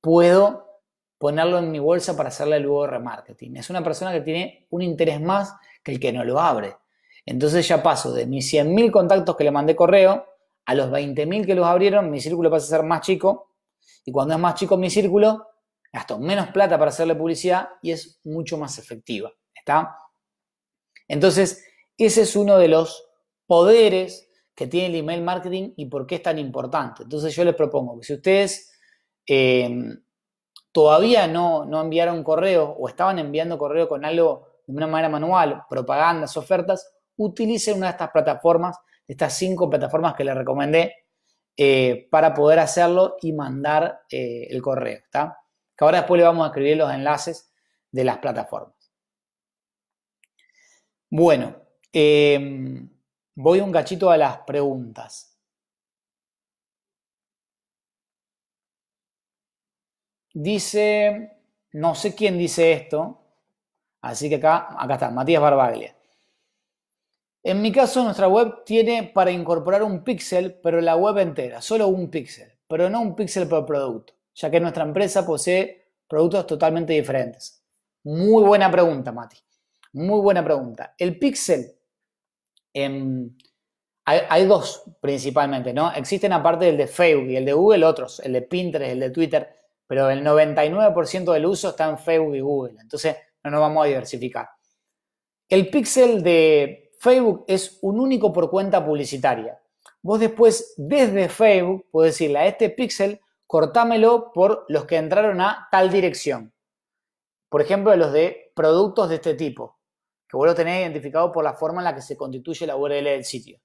puedo ponerlo en mi bolsa para hacerle luego remarketing. Es una persona que tiene un interés más que el que no lo abre. Entonces ya paso de mis 100.000 contactos que le mandé correo a los 20.000 que los abrieron, mi círculo pasa a ser más chico. Y cuando es más chico mi círculo, gasto menos plata para hacerle publicidad y es mucho más efectiva. ¿Está? Entonces, ese es uno de los poderes que tiene el email marketing y por qué es tan importante. Entonces, yo les propongo que si ustedes em, todavía no, no enviaron correo o estaban enviando correo con algo de una manera manual, propagandas, ofertas, utilicen una de estas plataformas estas cinco plataformas que le recomendé eh, para poder hacerlo y mandar eh, el correo, ¿está? Que ahora después le vamos a escribir los enlaces de las plataformas. Bueno, em, voy un cachito a las preguntas. Dice, no sé quién dice esto, así que acá, acá está, Matías Barbaglia. En mi caso, nuestra web tiene para incorporar un píxel, pero la web entera, solo un píxel, pero no un píxel por producto, ya que nuestra empresa posee productos totalmente diferentes. Muy buena pregunta, Mati. Muy buena pregunta. El píxel, em, hay, dos principalmente, ¿no? Existen aparte del de Facebook y el de Google otros, el de Pinterest, el de Twitter, pero el 99% del uso está en Facebook y Google, entonces no nos vamos a diversificar. El píxel de Facebook es un único por cuenta publicitaria. Vos después, desde Facebook, puedes decirle a este píxel, cortámelo por los que entraron a tal dirección. Por ejemplo, los de productos de este tipo, que vos lo tenés identificado por la forma en la que se constituye la URL del sitio.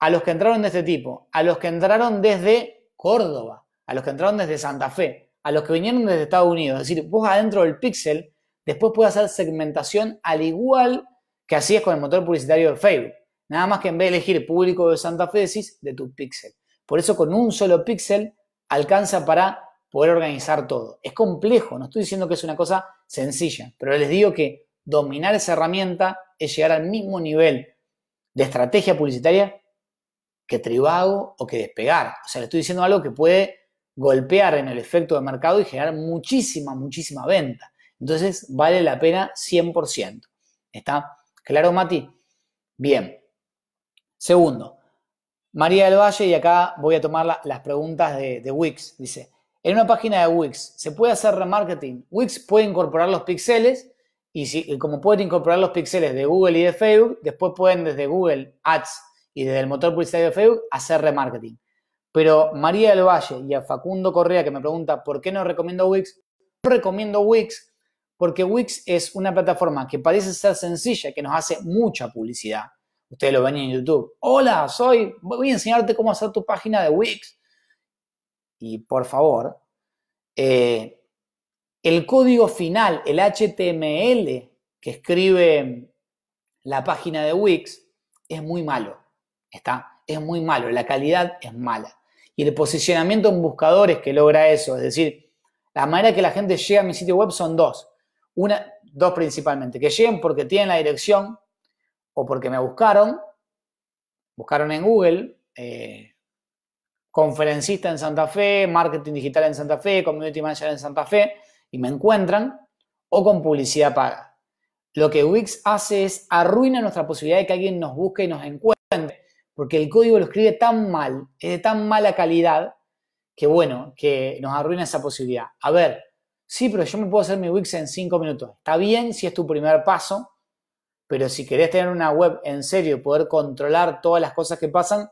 A los que entraron de este tipo, a los que entraron desde Córdoba, a los que entraron desde Santa Fe, a los que vinieron desde Estados Unidos. Es decir, vos adentro del píxel después puedes hacer segmentación al igual que así es con el motor publicitario de Facebook. Nada más que en vez de elegir público de Santa Fe de tu pixel. Por eso con un solo pixel alcanza para poder organizar todo. Es complejo, no estoy diciendo que es una cosa sencilla, pero les digo que dominar esa herramienta es llegar al mismo nivel de estrategia publicitaria que Tribago o que Despegar. O sea, le estoy diciendo algo que puede golpear en el efecto de mercado y generar muchísima, muchísima venta. Entonces, vale la pena 100%. ¿Está? ¿Claro, Mati? Bien. Segundo, María del Valle, y acá voy a tomar las preguntas de, Wix. Dice, en una página de Wix, ¿se puede hacer remarketing? Wix puede incorporar los píxeles y, si, como pueden incorporar los píxeles de Google y de Facebook, después pueden desde Google Ads y desde el motor publicitario de Facebook hacer remarketing. Pero María del Valle y a Facundo Correa que me pregunta por qué no recomiendo Wix, no recomiendo Wix porque Wix es una plataforma que parece ser sencilla, que nos hace mucha publicidad. Ustedes lo ven en YouTube. Hola, soy, voy a enseñarte cómo hacer tu página de Wix. Y por favor, eh, el código final, el HTML que escribe la página de Wix, es muy malo. Está, es muy malo. La calidad es mala. Y el posicionamiento en buscadores que logra eso, es decir, la manera que la gente llega a mi sitio web son dos. Una, dos principalmente, que lleguen porque tienen la dirección o porque me buscaron, buscaron en Google, eh, conferencista en Santa Fe, marketing digital en Santa Fe, community manager en Santa Fe, y me encuentran, o con publicidad paga. Lo que Wix hace es arruina nuestra posibilidad de que alguien nos busque y nos encuentre, porque el código lo escribe tan mal, es de tan mala calidad, que bueno, que nos arruina esa posibilidad. A ver, Sí, pero yo me puedo hacer mi Wix en 5 minutos. Está bien si es tu primer paso, pero si querés tener una web en serio y poder controlar todas las cosas que pasan,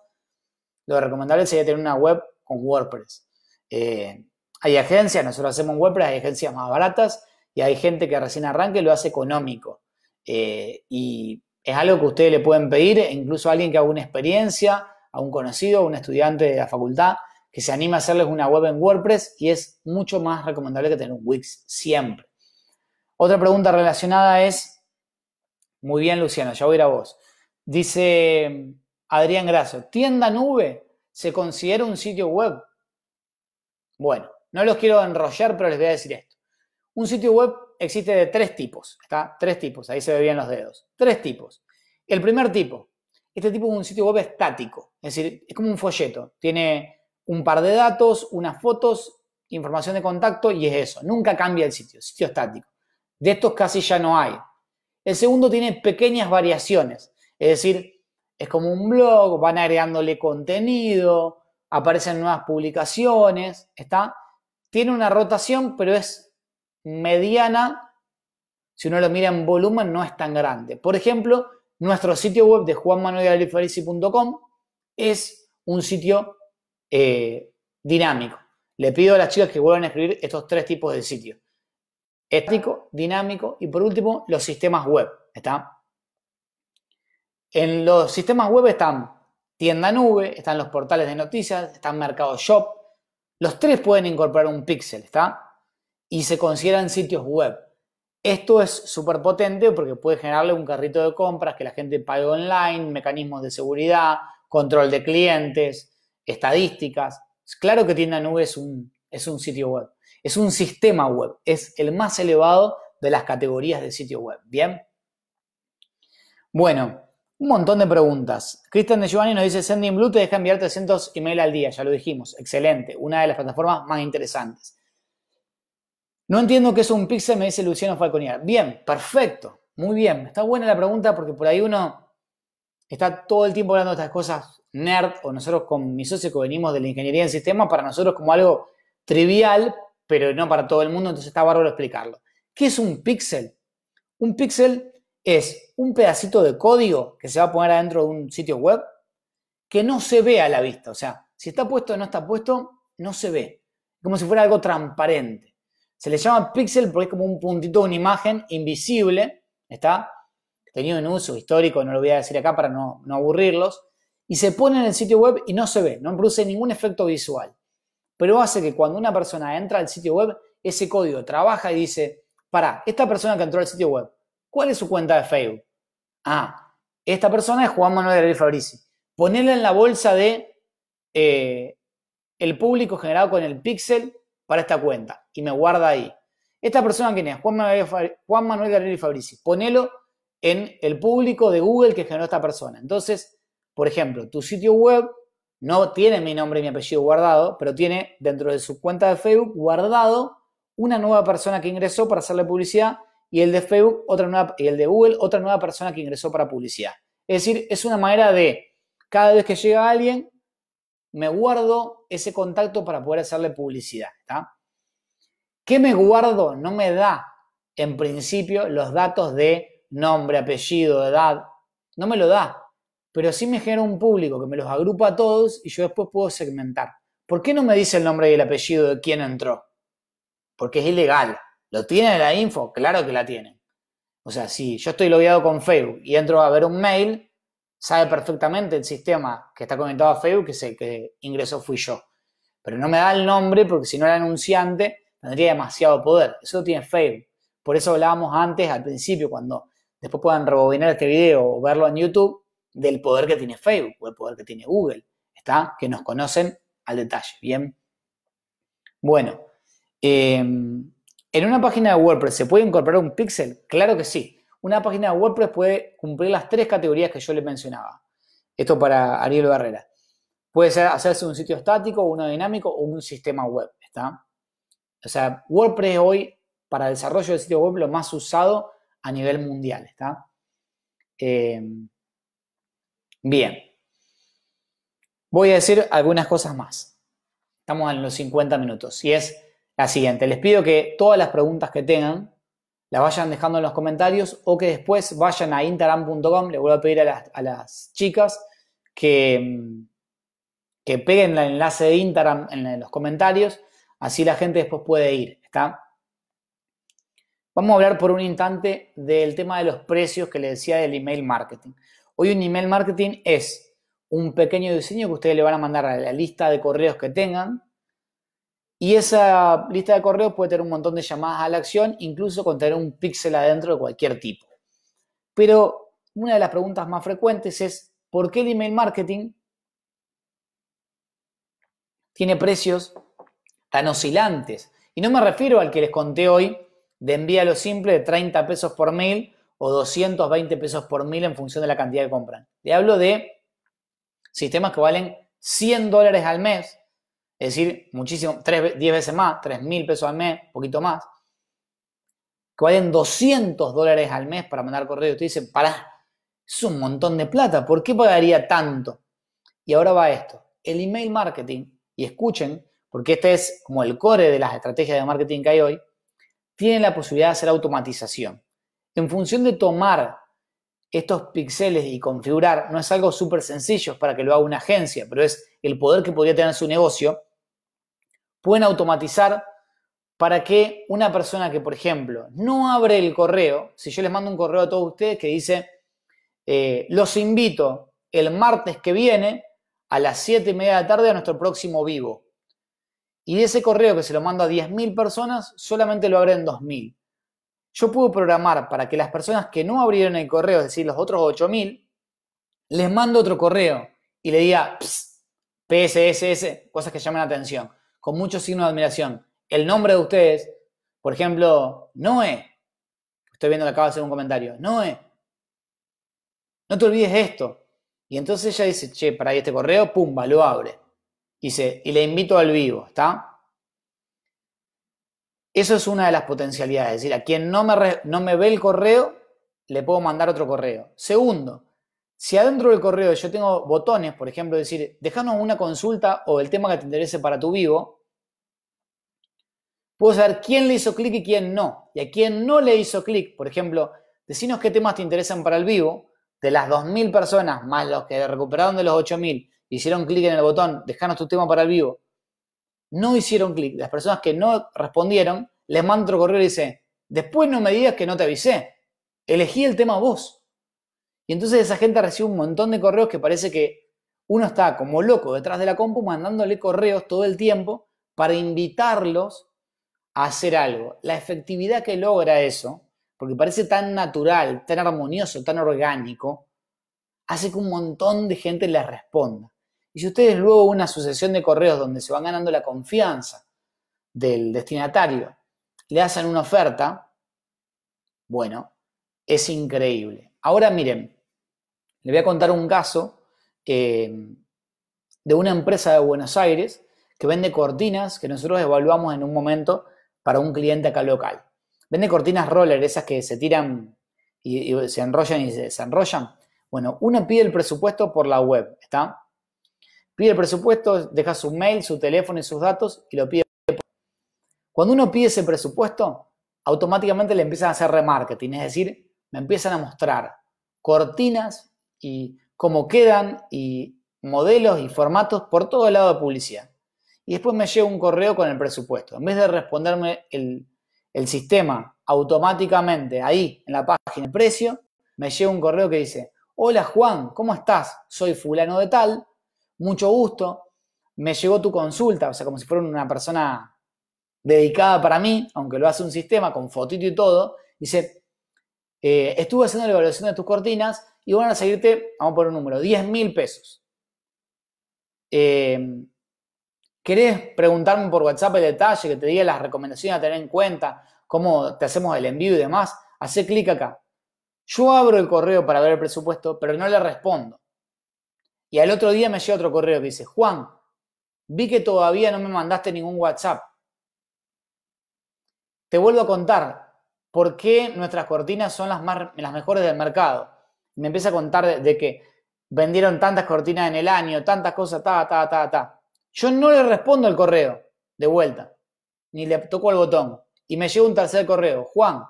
lo recomendable sería tener una web con WordPress. Eh, hay agencias, nosotros hacemos WordPress, hay agencias más baratas y hay gente que recién arranca y lo hace económico. Eh, y es algo que ustedes le pueden pedir, incluso a alguien que haga una experiencia, a un conocido, a un estudiante de la facultad, que se anima a hacerles una web en WordPress y es mucho más recomendable que tener un Wix siempre. Otra pregunta relacionada es, muy bien Luciano, ya voy a ir a vos. Dice Adrián Graso, ¿tienda nube se considera un sitio web? Bueno, no los quiero enrollar, pero les voy a decir esto. Un sitio web existe de tres tipos, ¿está? Tres tipos, ahí se ve bien los dedos. Tres tipos. El primer tipo, este tipo es un sitio web estático, es decir, es como un folleto, tiene un par de datos, unas fotos, información de contacto y es eso. Nunca cambia el sitio, sitio estático. De estos casi ya no hay. El segundo tiene pequeñas variaciones, es decir, es como un blog, van agregándole contenido, aparecen nuevas publicaciones, ¿está? Tiene una rotación, pero es mediana. Si uno lo mira en volumen, no es tan grande. Por ejemplo, nuestro sitio web de juanmanuel.alifarici.com es un sitio eh, dinámico. Le pido a las chicas que vuelvan a escribir estos tres tipos de sitios. Estático, dinámico y por último los sistemas web. ¿Está? En los sistemas web están tienda nube, están los portales de noticias, están mercado shop. Los tres pueden incorporar un píxel, ¿está? Y se consideran sitios web. Esto es súper potente porque puede generarle un carrito de compras que la gente pague online, mecanismos de seguridad, control de clientes, estadísticas. Claro que Tienda Nube es un, es un sitio web, es un sistema web, es el más elevado de las categorías de sitio web. ¿Bien? Bueno, un montón de preguntas. Cristian de Giovanni nos dice, Sending Blue te deja enviar 300 email al día, ya lo dijimos. Excelente, una de las plataformas más interesantes. No entiendo qué es un pixel, me dice Luciano Falconier. Bien, perfecto, muy bien. Está buena la pregunta porque por ahí uno está todo el tiempo hablando de estas cosas nerd o nosotros con mis socios que venimos de la ingeniería en sistemas, para nosotros como algo trivial, pero no para todo el mundo, entonces está bárbaro explicarlo. ¿Qué es un píxel? Un píxel es un pedacito de código que se va a poner adentro de un sitio web que no se ve a la vista. O sea, si está puesto o no está puesto, no se ve. Como si fuera algo transparente. Se le llama pixel porque es como un puntito de una imagen invisible, ¿está? Tenido en uso histórico, no lo voy a decir acá para no, no aburrirlos y se pone en el sitio web y no se ve, no produce ningún efecto visual. Pero hace que cuando una persona entra al sitio web, ese código trabaja y dice, para, esta persona que entró al sitio web, ¿cuál es su cuenta de Facebook? Ah, esta persona es Juan Manuel Ariel Fabrici. Ponela en la bolsa de eh, el público generado con el pixel para esta cuenta y me guarda ahí. Esta persona quién es? Juan Manuel, Juan Fabrici. Ponelo en el público de Google que generó esta persona. Entonces, por ejemplo, tu sitio web no tiene mi nombre y mi apellido guardado, pero tiene dentro de su cuenta de Facebook guardado una nueva persona que ingresó para hacerle publicidad y el de Facebook otra nueva, y el de Google otra nueva persona que ingresó para publicidad. Es decir, es una manera de cada vez que llega alguien me guardo ese contacto para poder hacerle publicidad, ¿está? ¿Qué me guardo? No me da en principio los datos de nombre, apellido, edad, no me lo da pero sí me genera un público que me los agrupa a todos y yo después puedo segmentar. ¿Por qué no me dice el nombre y el apellido de quién entró? Porque es ilegal. ¿Lo tiene la info? Claro que la tienen. O sea, si yo estoy logueado con Facebook y entro a ver un mail, sabe perfectamente el sistema que está conectado a Facebook que sé que ingresó fui yo. Pero no me da el nombre porque si no era anunciante tendría demasiado poder. Eso tiene Facebook. Por eso hablábamos antes, al principio, cuando después puedan rebobinar este video o verlo en YouTube, del poder que tiene Facebook o el poder que tiene Google. ¿Está? Que nos conocen al detalle. Bien. Bueno, em, ¿en una página de WordPress se puede incorporar un pixel? Claro que sí. Una página de WordPress puede cumplir las tres categorías que yo le mencionaba. Esto para Ariel Barrera. Puede ser hacerse un sitio estático, uno dinámico o un sistema web. ¿Está? O sea, WordPress hoy para el desarrollo del sitio web lo más usado a nivel mundial. ¿Está? Em, Bien. Voy a decir algunas cosas más. Estamos en los 50 minutos y es la siguiente. Les pido que todas las preguntas que tengan las vayan dejando en los comentarios o que después vayan a interam.com. Les voy a pedir a las, chicas que, mm, que, peguen el enlace de Interam en los comentarios. Así la gente después puede ir. ¿Está? Vamos a hablar por un instante del tema de los precios que le decía del email marketing. Hoy un email marketing es un pequeño diseño que ustedes le van a mandar a la lista de correos que tengan. Y esa lista de correos puede tener un montón de llamadas a la acción, incluso con tener un píxel adentro de cualquier tipo. Pero una de las preguntas más frecuentes es, ¿por qué el email marketing tiene precios tan oscilantes? Y no me refiero al que les conté hoy de lo simple de 30 pesos por mail o 220 pesos por mil en función de la cantidad que compran. Le hablo de sistemas que valen 100 dólares al mes, es decir, muchísimo, 10 veces más, 3 mil pesos al mes, poquito más, que valen 200 dólares al mes para mandar correo. Usted dice, pará, es un montón de plata, ¿por qué pagaría tanto? Y ahora va esto, el email marketing, y escuchen, porque este es como el core de las estrategias de marketing que hay hoy, tiene la posibilidad de hacer automatización. En función de tomar estos píxeles y configurar, no es algo súper sencillo para que lo haga una agencia, pero es el poder que podría tener su negocio, pueden automatizar para que una persona que, por ejemplo, no abre el correo, si yo les mando un correo a todos ustedes que dice, eh, los invito el martes que viene a las 7 y media de la tarde a nuestro próximo vivo. Y de ese correo que se lo mando a 10.000 personas, solamente lo abren 2.000 yo puedo programar para que las personas que no abrieron el correo, es decir, los otros 8000, les mando otro correo y le diga PSSS, cosas que llaman la atención, con mucho signo de admiración. El nombre de ustedes, por ejemplo, Noé, estoy viendo que acaba de hacer un comentario, Noé, no te olvides esto. Y entonces ella dice, che, para ahí este correo, pumba, lo abre. Dice, y le invito al vivo, ¿está? Eso es una de las potencialidades. Es decir, a quien no me, no me ve el correo, le puedo mandar otro correo. Segundo, si adentro del correo yo tengo botones, por ejemplo, decir, déjanos una consulta o el tema que te interese para tu vivo, puedo saber quién le hizo clic y quién no. Y a quien no le hizo clic, por ejemplo, decinos qué temas te interesan para el vivo. De las 2.000 personas, más los que recuperaron de los 8.000, hicieron clic en el botón, déjanos tu tema para el vivo, no hicieron clic, las personas que no respondieron, les mando otro correo y dice, después no me digas que no te avisé, elegí el tema vos. Y entonces esa gente recibe un montón de correos que parece que uno está como loco detrás de la compu mandándole correos todo el tiempo para invitarlos a hacer algo. La efectividad que logra eso, porque parece tan natural, tan armonioso, tan orgánico, hace que un montón de gente les responda. Y si ustedes luego una sucesión de correos donde se van ganando la confianza del destinatario, le hacen una oferta, bueno, es increíble. Ahora miren, le voy a contar un caso eh, de una empresa de Buenos Aires que vende cortinas que nosotros evaluamos en un momento para un cliente acá local. Vende cortinas roller, esas que se tiran y, se enrollan y se desenrollan. Bueno, una pide el presupuesto por la web, ¿está? Pide el presupuesto, deja su mail, su teléfono y sus datos y lo pide. Cuando uno pide ese presupuesto, automáticamente le empiezan a hacer remarketing, es decir, me empiezan a mostrar cortinas y cómo quedan y modelos y formatos por todo el lado de publicidad. Y después me llega un correo con el presupuesto. En vez de responderme el, sistema automáticamente ahí en la página de precio, me llega un correo que dice, hola Juan, ¿cómo estás? Soy fulano de tal, mucho gusto, me llegó tu consulta, o sea, como si fuera una persona dedicada para mí, aunque lo hace un sistema con fotito y todo, dice, eh, estuve haciendo la evaluación de tus cortinas y van a seguirte, vamos a poner un número, 10 mil pesos. Eh, ¿Querés preguntarme por WhatsApp el detalle, que te diga las recomendaciones a tener en cuenta, cómo te hacemos el envío y demás? Hacé clic acá. Yo abro el correo para ver el presupuesto, pero no le respondo. Y al otro día me llega otro correo que dice, Juan, vi que todavía no me mandaste ningún WhatsApp. Te vuelvo a contar por qué nuestras cortinas son las, las mejores del mercado. Me empieza a contar de, que vendieron tantas cortinas en el año, tantas cosas, ta, ta, ta, ta. Yo no le respondo el correo de vuelta, ni le toco el botón. Y me llega un tercer correo. Juan,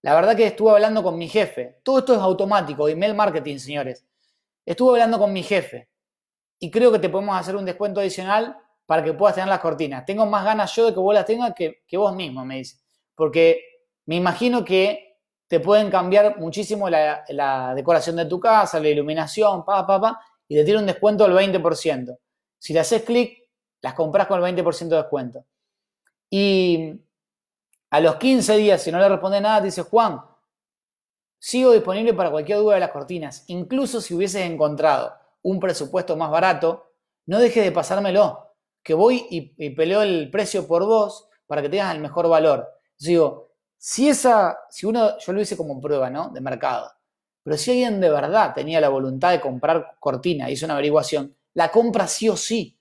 la verdad que estuve hablando con mi jefe. Todo esto es automático, email marketing, señores. Estuve hablando con mi jefe y creo que te podemos hacer un descuento adicional para que puedas tener las cortinas. Tengo más ganas yo de que vos las tengas que, vos mismo, me dice. Porque me imagino que te pueden cambiar muchísimo la, decoración de tu casa, la iluminación, pa, pa, y te tiene un descuento del 20%. Si le haces clic, las compras con el 20% de descuento. Y a los 15 días, si no le responde nada, te dice, Juan, Sigo disponible para cualquier duda de las cortinas, incluso si hubieses encontrado un presupuesto más barato, no dejes de pasármelo, que voy y, peleo el precio por vos para que tengas el mejor valor. Yo digo, si esa, si uno, yo lo hice como prueba, ¿no? De mercado. Pero si alguien de verdad tenía la voluntad de comprar cortina, hizo una averiguación, la compra sí o sí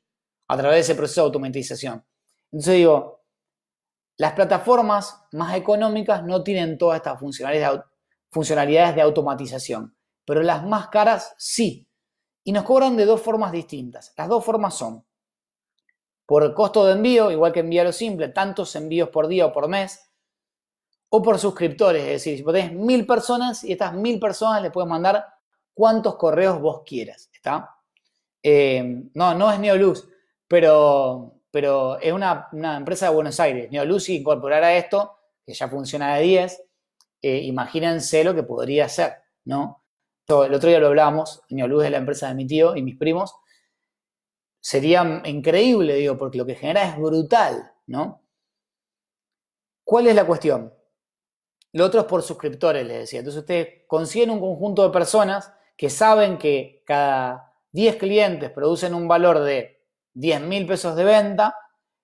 a través de ese proceso de automatización. Entonces digo, las plataformas más económicas no tienen todas estas funcionalidades funcionalidades de automatización, pero las más caras sí. Y nos cobran de dos formas distintas. Las dos formas son por el costo de envío, igual que lo simple, tantos envíos por día o por mes, o por suscriptores. Es decir, si tenés mil personas y estas mil personas les puedes mandar cuántos correos vos quieras. ¿Está? Eh, no, no es Neoluz, pero, pero es una, empresa de Buenos Aires. Neoluz incorporará esto, que ya funciona de 10, imagínense lo que podría ser, ¿no? el otro día lo hablábamos, luz de la empresa de mi tío y mis primos. Sería increíble, digo, porque lo que genera es brutal, ¿no? ¿Cuál es la cuestión? Lo otro es por suscriptores, les decía. Entonces ustedes consiguen un conjunto de personas que saben que cada 10 clientes producen un valor de 10 mil pesos de venta,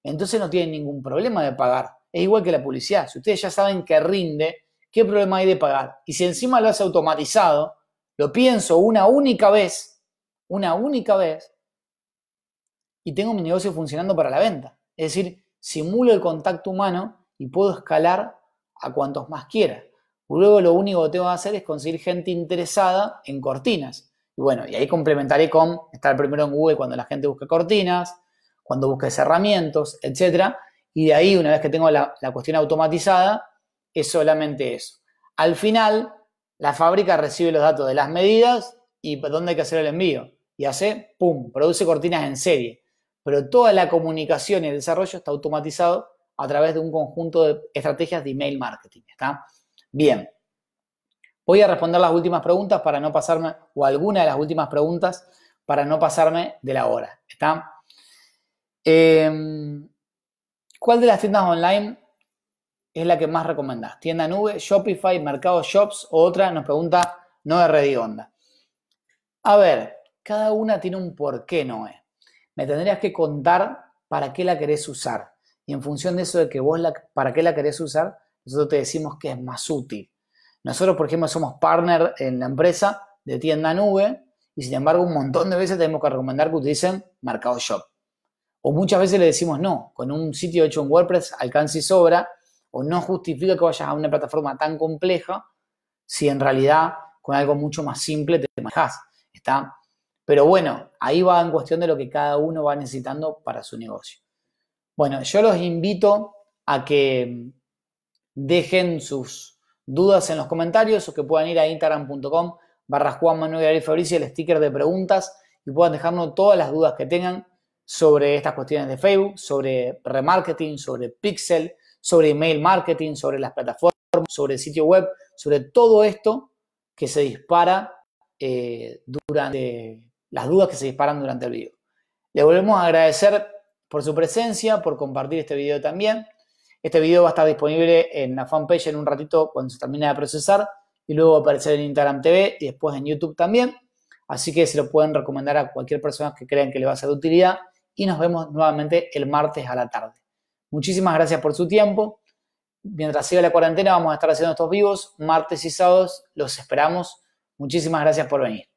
entonces no tienen ningún problema de pagar. Es igual que la publicidad. Si ustedes ya saben que rinde, ¿qué problema hay de pagar? Y si encima lo has automatizado, lo pienso una única vez, una única vez, y tengo mi negocio funcionando para la venta. Es decir, simulo el contacto humano y puedo escalar a cuantos más quiera. Luego lo único que tengo que hacer es conseguir gente interesada en cortinas. Y bueno, y ahí complementaré con estar primero en Google cuando la gente busque cortinas, cuando busca cerramientos, etc. Y de ahí, una vez que tengo la cuestión automatizada, es solamente eso. Al final, la fábrica recibe los datos de las medidas y dónde hay que hacer el envío. Y hace, ¡pum!, produce cortinas en serie. Pero toda la comunicación y el desarrollo está automatizado a través de un conjunto de estrategias de email marketing. ¿Está? Bien. Voy a responder las últimas preguntas para no pasarme, o alguna de las últimas preguntas para no pasarme de la hora. ¿Está? Em, ¿Cuál de las tiendas online es la que más recomendás? ¿Tienda nube, Shopify, Mercado Shops o otra? Nos pregunta Noé onda. A ver, cada una tiene un porqué, Noé. Me tendrías que contar para qué la querés usar. Y en función de eso de que vos la, para qué la querés usar, nosotros te decimos que es más útil. Nosotros, por ejemplo, somos partner en la empresa de tienda nube y sin embargo un montón de veces tenemos que recomendar que utilicen Mercado Shop. O muchas veces le decimos no, con un sitio hecho en WordPress alcance y sobra o no justifica que vayas a una plataforma tan compleja si en realidad con algo mucho más simple te manejas. ¿Está? Pero bueno, ahí va en cuestión de lo que cada uno va necesitando para su negocio. Bueno, yo los invito a que mm, dejen sus dudas en los comentarios o que puedan ir a instagram.com barra Juan Manuel Ariel Fabricio el sticker de preguntas y puedan dejarnos todas las dudas que tengan sobre estas cuestiones de Facebook, sobre remarketing, sobre pixel, sobre email marketing, sobre las plataformas, sobre el sitio web, sobre todo esto que se dispara eh, durante las dudas que se disparan durante el video. Le volvemos a agradecer por su presencia, por compartir este video también. Este video va a estar disponible en la fanpage en un ratito cuando se termine de procesar y luego va a aparecer en Instagram TV y después en YouTube también. Así que se lo pueden recomendar a cualquier persona que crean que le va a ser de utilidad y nos vemos nuevamente el martes a la tarde. Muchísimas gracias por su tiempo. Mientras siga la cuarentena vamos a estar haciendo estos vivos martes y sábados. Los esperamos. Muchísimas gracias por venir.